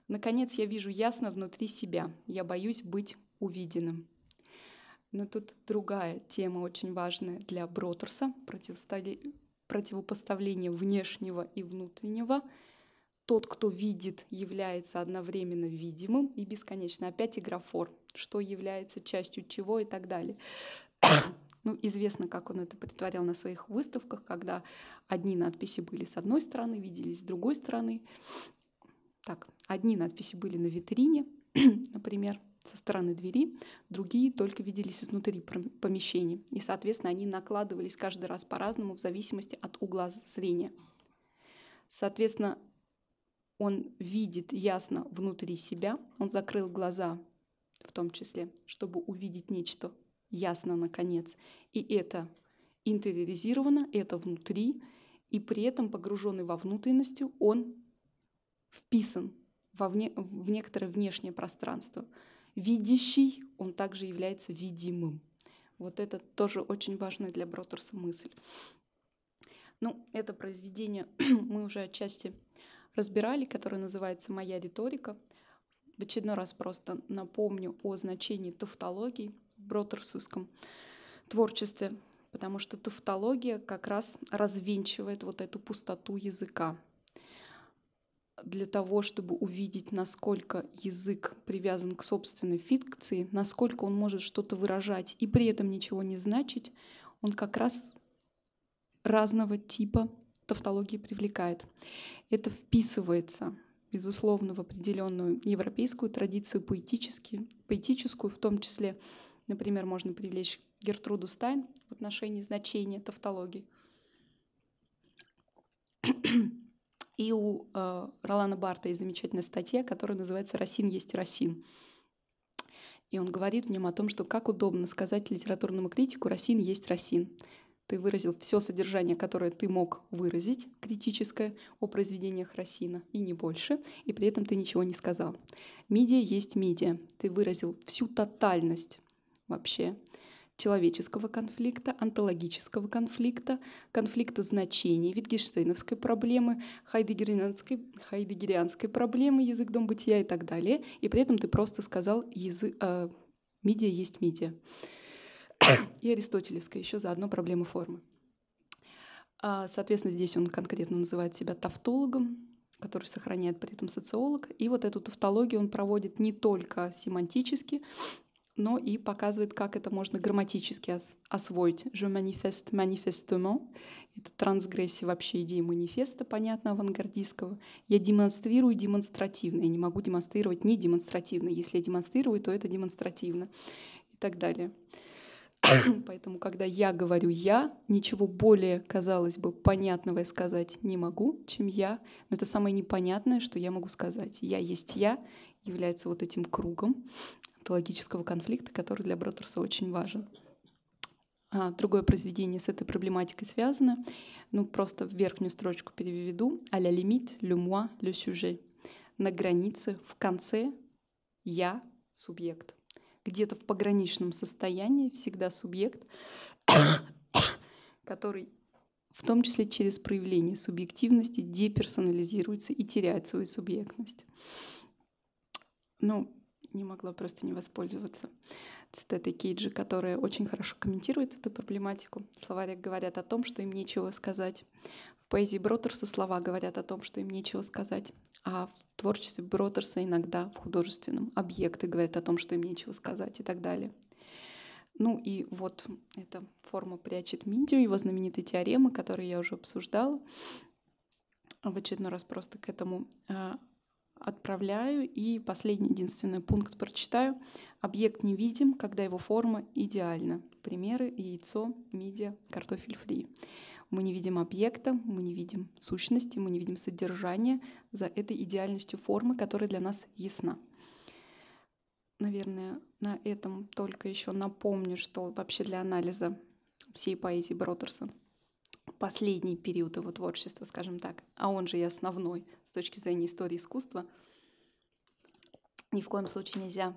Наконец я вижу ясно внутри себя. Я боюсь быть увиденным. Но тут другая тема очень важная для Бротерса — противопоставление внешнего и внутреннего. Тот, кто видит, является одновременно видимым и бесконечно. Опять игра форм, что является частью чего и так далее ну, известно, как он это притворял на своих выставках, когда одни надписи были с одной стороны, виделись с другой стороны. Так, одни надписи были на витрине, например, со стороны двери, другие только виделись изнутри помещения. И, соответственно, они накладывались каждый раз по-разному в зависимости от угла зрения. Соответственно, он видит ясно внутри себя, он закрыл глаза в том числе, чтобы увидеть нечто ясно наконец. И это интериоризировано, это внутри, и при этом погруженный во внутренности он вписан во вне, в некоторое внешнее пространство. Видящий, он также является видимым. Вот это тоже очень важная для Бротерса мысль. Ну, это произведение мы уже отчасти разбирали, которое называется «Моя риторика». В очередной раз просто напомню о значении тавтологии бротерсовском творчестве, потому что тавтология как раз развенчивает вот эту пустоту языка. Для того, чтобы увидеть, насколько язык привязан к собственной фикции, насколько он может что-то выражать и при этом ничего не значить, он как раз разного типа тавтологии привлекает. Это вписывается, безусловно, в определенную европейскую традицию поэтически, поэтическую в том числе Например, можно привлечь Гертруду Стайн в отношении значения тавтологии. И у э, Ролана Барта есть замечательная статья, которая называется «Росин есть Росин». И он говорит в нем о том, что как удобно сказать литературному критику «Росин есть Росин». Ты выразил все содержание, которое ты мог выразить, критическое, о произведениях Росина, и не больше, и при этом ты ничего не сказал. Медиа есть медиа. Ты выразил всю тотальность вообще человеческого конфликта, онтологического конфликта, конфликта значений, Витгенштейновской проблемы, хайдегерианской, хайдегерианской проблемы, язык дом бытия и так далее. И при этом ты просто сказал, язык, э, медиа есть медиа. и аристотелевская еще заодно проблема формы. А, соответственно, здесь он конкретно называет себя тавтологом, который сохраняет при этом социолог. И вот эту тавтологию он проводит не только семантически, но и показывает, как это можно грамматически ос- освоить. «Je manifeste manifestement» — это трансгрессия вообще идеи манифеста, понятно, авангардистского. «Я демонстрирую демонстративно». Я не могу демонстрировать не демонстративно. Если я демонстрирую, то это демонстративно и так далее. Поэтому, когда я говорю «я», ничего более, казалось бы, понятного я сказать не могу, чем «я». Но это самое непонятное, что я могу сказать. «Я есть я» является вот этим кругом, теологического конфликта, который для Бротерса очень важен. А другое произведение с этой проблематикой связано. Ну, просто в верхнюю строчку переведу. «А la limite, le moi, le На границе, в конце «я» — субъект. Где-то в пограничном состоянии всегда субъект, который в том числе через проявление субъективности, деперсонализируется и теряет свою субъектность. Ну, не могла просто не воспользоваться цитатой Кейджи, которая очень хорошо комментирует эту проблематику. Словарик говорят о том, что им нечего сказать. В поэзии Бротерса слова говорят о том, что им нечего сказать, а в творчестве Бротерса иногда в художественном объекты говорят о том, что им нечего сказать и так далее. Ну и вот эта форма прячет мидию, его знаменитые теоремы, которые я уже обсуждала. В очередной раз просто к этому а, отправляю и последний единственный пункт прочитаю. Объект не видим, когда его форма идеальна. Примеры – яйцо, мидия, картофель фри. Мы не видим объекта, мы не видим сущности, мы не видим содержания за этой идеальностью формы, которая для нас ясна. Наверное, на этом только еще напомню, что вообще для анализа всей поэзии Бродерсон – последний период его творчества, скажем так, а он же и основной с точки зрения истории искусства, ни в коем случае нельзя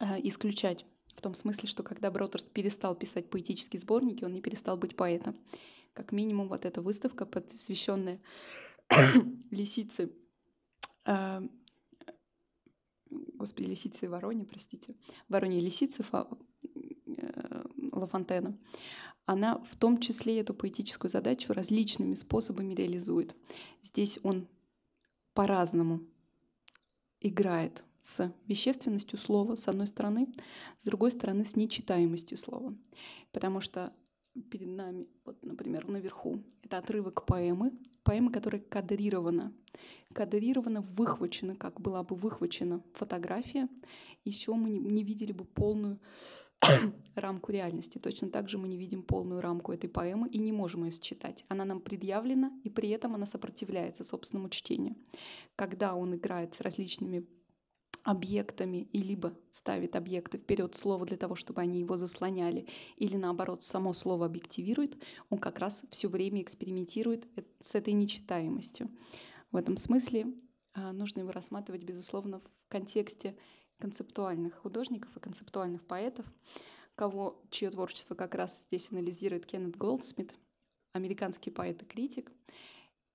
э, исключать. В том смысле, что когда Бродерс перестал писать поэтические сборники, он не перестал быть поэтом. Как минимум, вот эта выставка, посвященная лисице, э, господи, лисице и вороне, простите, вороне и лисице Фа, э, она в том числе эту поэтическую задачу различными способами реализует. Здесь он по-разному играет с вещественностью слова, с одной стороны, с другой стороны, с нечитаемостью слова. Потому что перед нами, вот, например, наверху, это отрывок поэмы, поэма, которая кадрирована. Кадрирована, выхвачена, как была бы выхвачена фотография, из чего мы не видели бы полную рамку реальности. Точно так же мы не видим полную рамку этой поэмы и не можем ее считать. Она нам предъявлена, и при этом она сопротивляется собственному чтению. Когда он играет с различными объектами и либо ставит объекты вперед слова для того, чтобы они его заслоняли, или наоборот само слово объективирует, он как раз все время экспериментирует с этой нечитаемостью. В этом смысле а, нужно его рассматривать, безусловно, в контексте концептуальных художников и концептуальных поэтов, кого, чье творчество как раз здесь анализирует Кеннет Голдсмит, американский поэт и критик.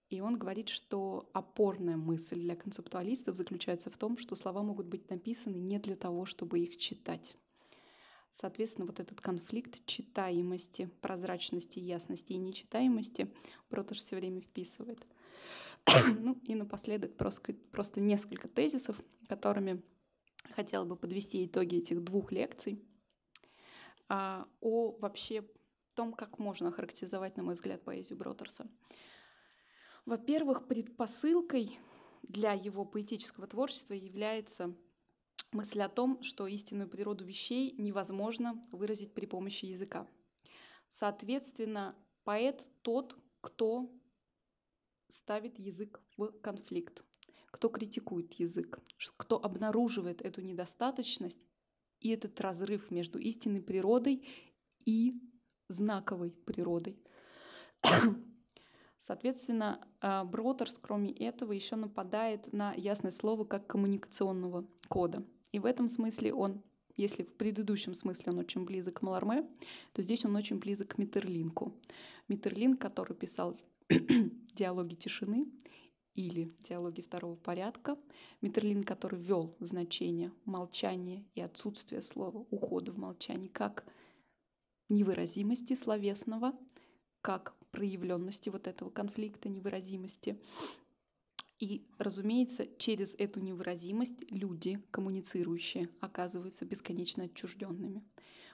И он говорит, что опорная мысль для концептуалистов заключается в том, что слова могут быть написаны не для того, чтобы их читать. Соответственно, вот этот конфликт читаемости, прозрачности, ясности и нечитаемости Проташ все время вписывает. ну и напоследок просто, просто несколько тезисов, которыми хотела бы подвести итоги этих двух лекций а, о вообще том, как можно характеризовать, на мой взгляд, поэзию Бродерса. Во-первых, предпосылкой для его поэтического творчества является мысль о том, что истинную природу вещей невозможно выразить при помощи языка. Соответственно, поэт тот, кто ставит язык в конфликт кто критикует язык, кто обнаруживает эту недостаточность и этот разрыв между истинной природой и знаковой природой. Соответственно, а, Бродерс, кроме этого, еще нападает на ясное слово как коммуникационного кода. И в этом смысле он, если в предыдущем смысле он очень близок к Маларме, то здесь он очень близок к Миттерлинку. Миттерлинк, который писал «Диалоги тишины», или диалоги второго порядка, Митерлин, который ввел значение молчания и отсутствие слова ухода в молчании как невыразимости словесного, как проявленности вот этого конфликта, невыразимости. И, разумеется, через эту невыразимость люди, коммуницирующие, оказываются бесконечно отчужденными.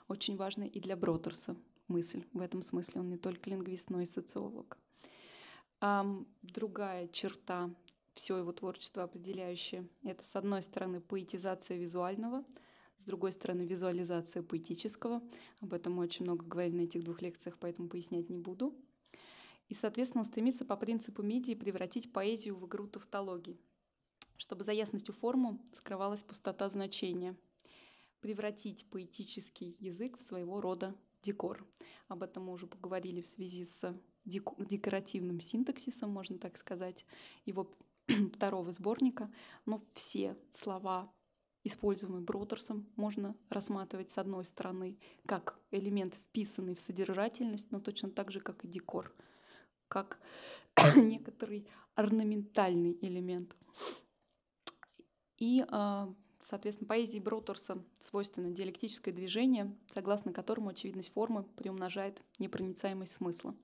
Очень важная и для Бродерса мысль. В этом смысле он не только лингвист, но и социолог. Другая черта все его творчество определяющее. Это, с одной стороны, поэтизация визуального, с другой стороны, визуализация поэтического. Об этом очень много говорили на этих двух лекциях, поэтому пояснять не буду. И, соответственно, он стремится по принципу мидии превратить поэзию в игру тавтологии, чтобы за ясностью формы скрывалась пустота значения. Превратить поэтический язык в своего рода декор. Об этом мы уже поговорили в связи с декоративным синтаксисом, можно так сказать, его второго сборника, но все слова, используемые Бродерсом, можно рассматривать с одной стороны как элемент, вписанный в содержательность, но точно так же, как и декор, как некоторый орнаментальный элемент. И а, Соответственно, поэзии Броутерса свойственно диалектическое движение, согласно которому очевидность формы приумножает непроницаемость смысла.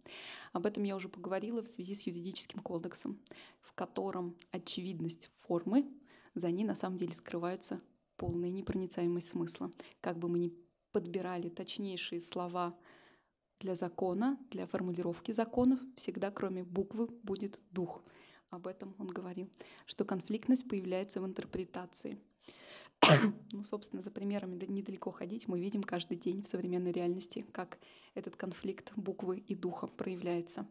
Об этом я уже поговорила в связи с юридическим кодексом, в котором очевидность формы, за ней на самом деле скрываются полная непроницаемость смысла. Как бы мы ни подбирали точнейшие слова для закона, для формулировки законов, всегда кроме буквы будет дух. Об этом он говорил, что конфликтность появляется в интерпретации – ну, собственно, за примерами недалеко ходить, мы видим каждый день в современной реальности, как этот конфликт буквы и духа проявляется.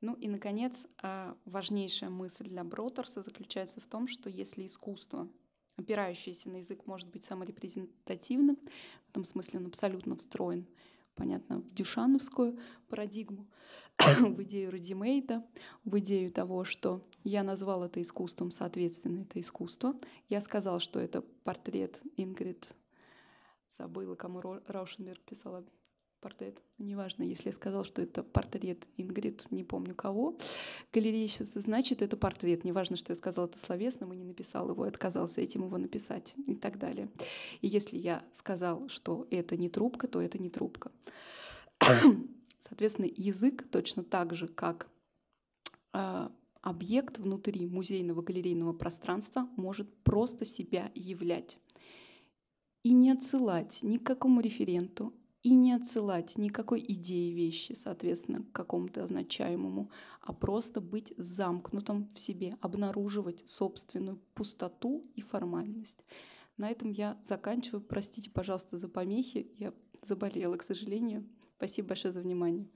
Ну и, наконец, а, важнейшая мысль для Бротерса заключается в том, что если искусство, опирающееся на язык, может быть саморепрезентативным, в этом смысле он абсолютно встроен понятно, в дюшановскую парадигму, в идею Радимейта, в идею того, что я назвал это искусством, соответственно, это искусство. Я сказал, что это портрет Ингрид. Забыла, кому Раушенберг писала портрет. Неважно, если я сказал, что это портрет Ингрид, не помню кого, Галерея сейчас значит, это портрет. Неважно, что я сказал это словесно, и не написал его, отказался этим его написать и так далее. И если я сказал, что это не трубка, то это не трубка. Соответственно, язык точно так же, как а, объект внутри музейного галерейного пространства может просто себя являть. И не отсылать ни к какому референту, и не отсылать никакой идеи вещи, соответственно, к какому-то означаемому, а просто быть замкнутым в себе, обнаруживать собственную пустоту и формальность. На этом я заканчиваю. Простите, пожалуйста, за помехи. Я заболела, к сожалению. Спасибо большое за внимание.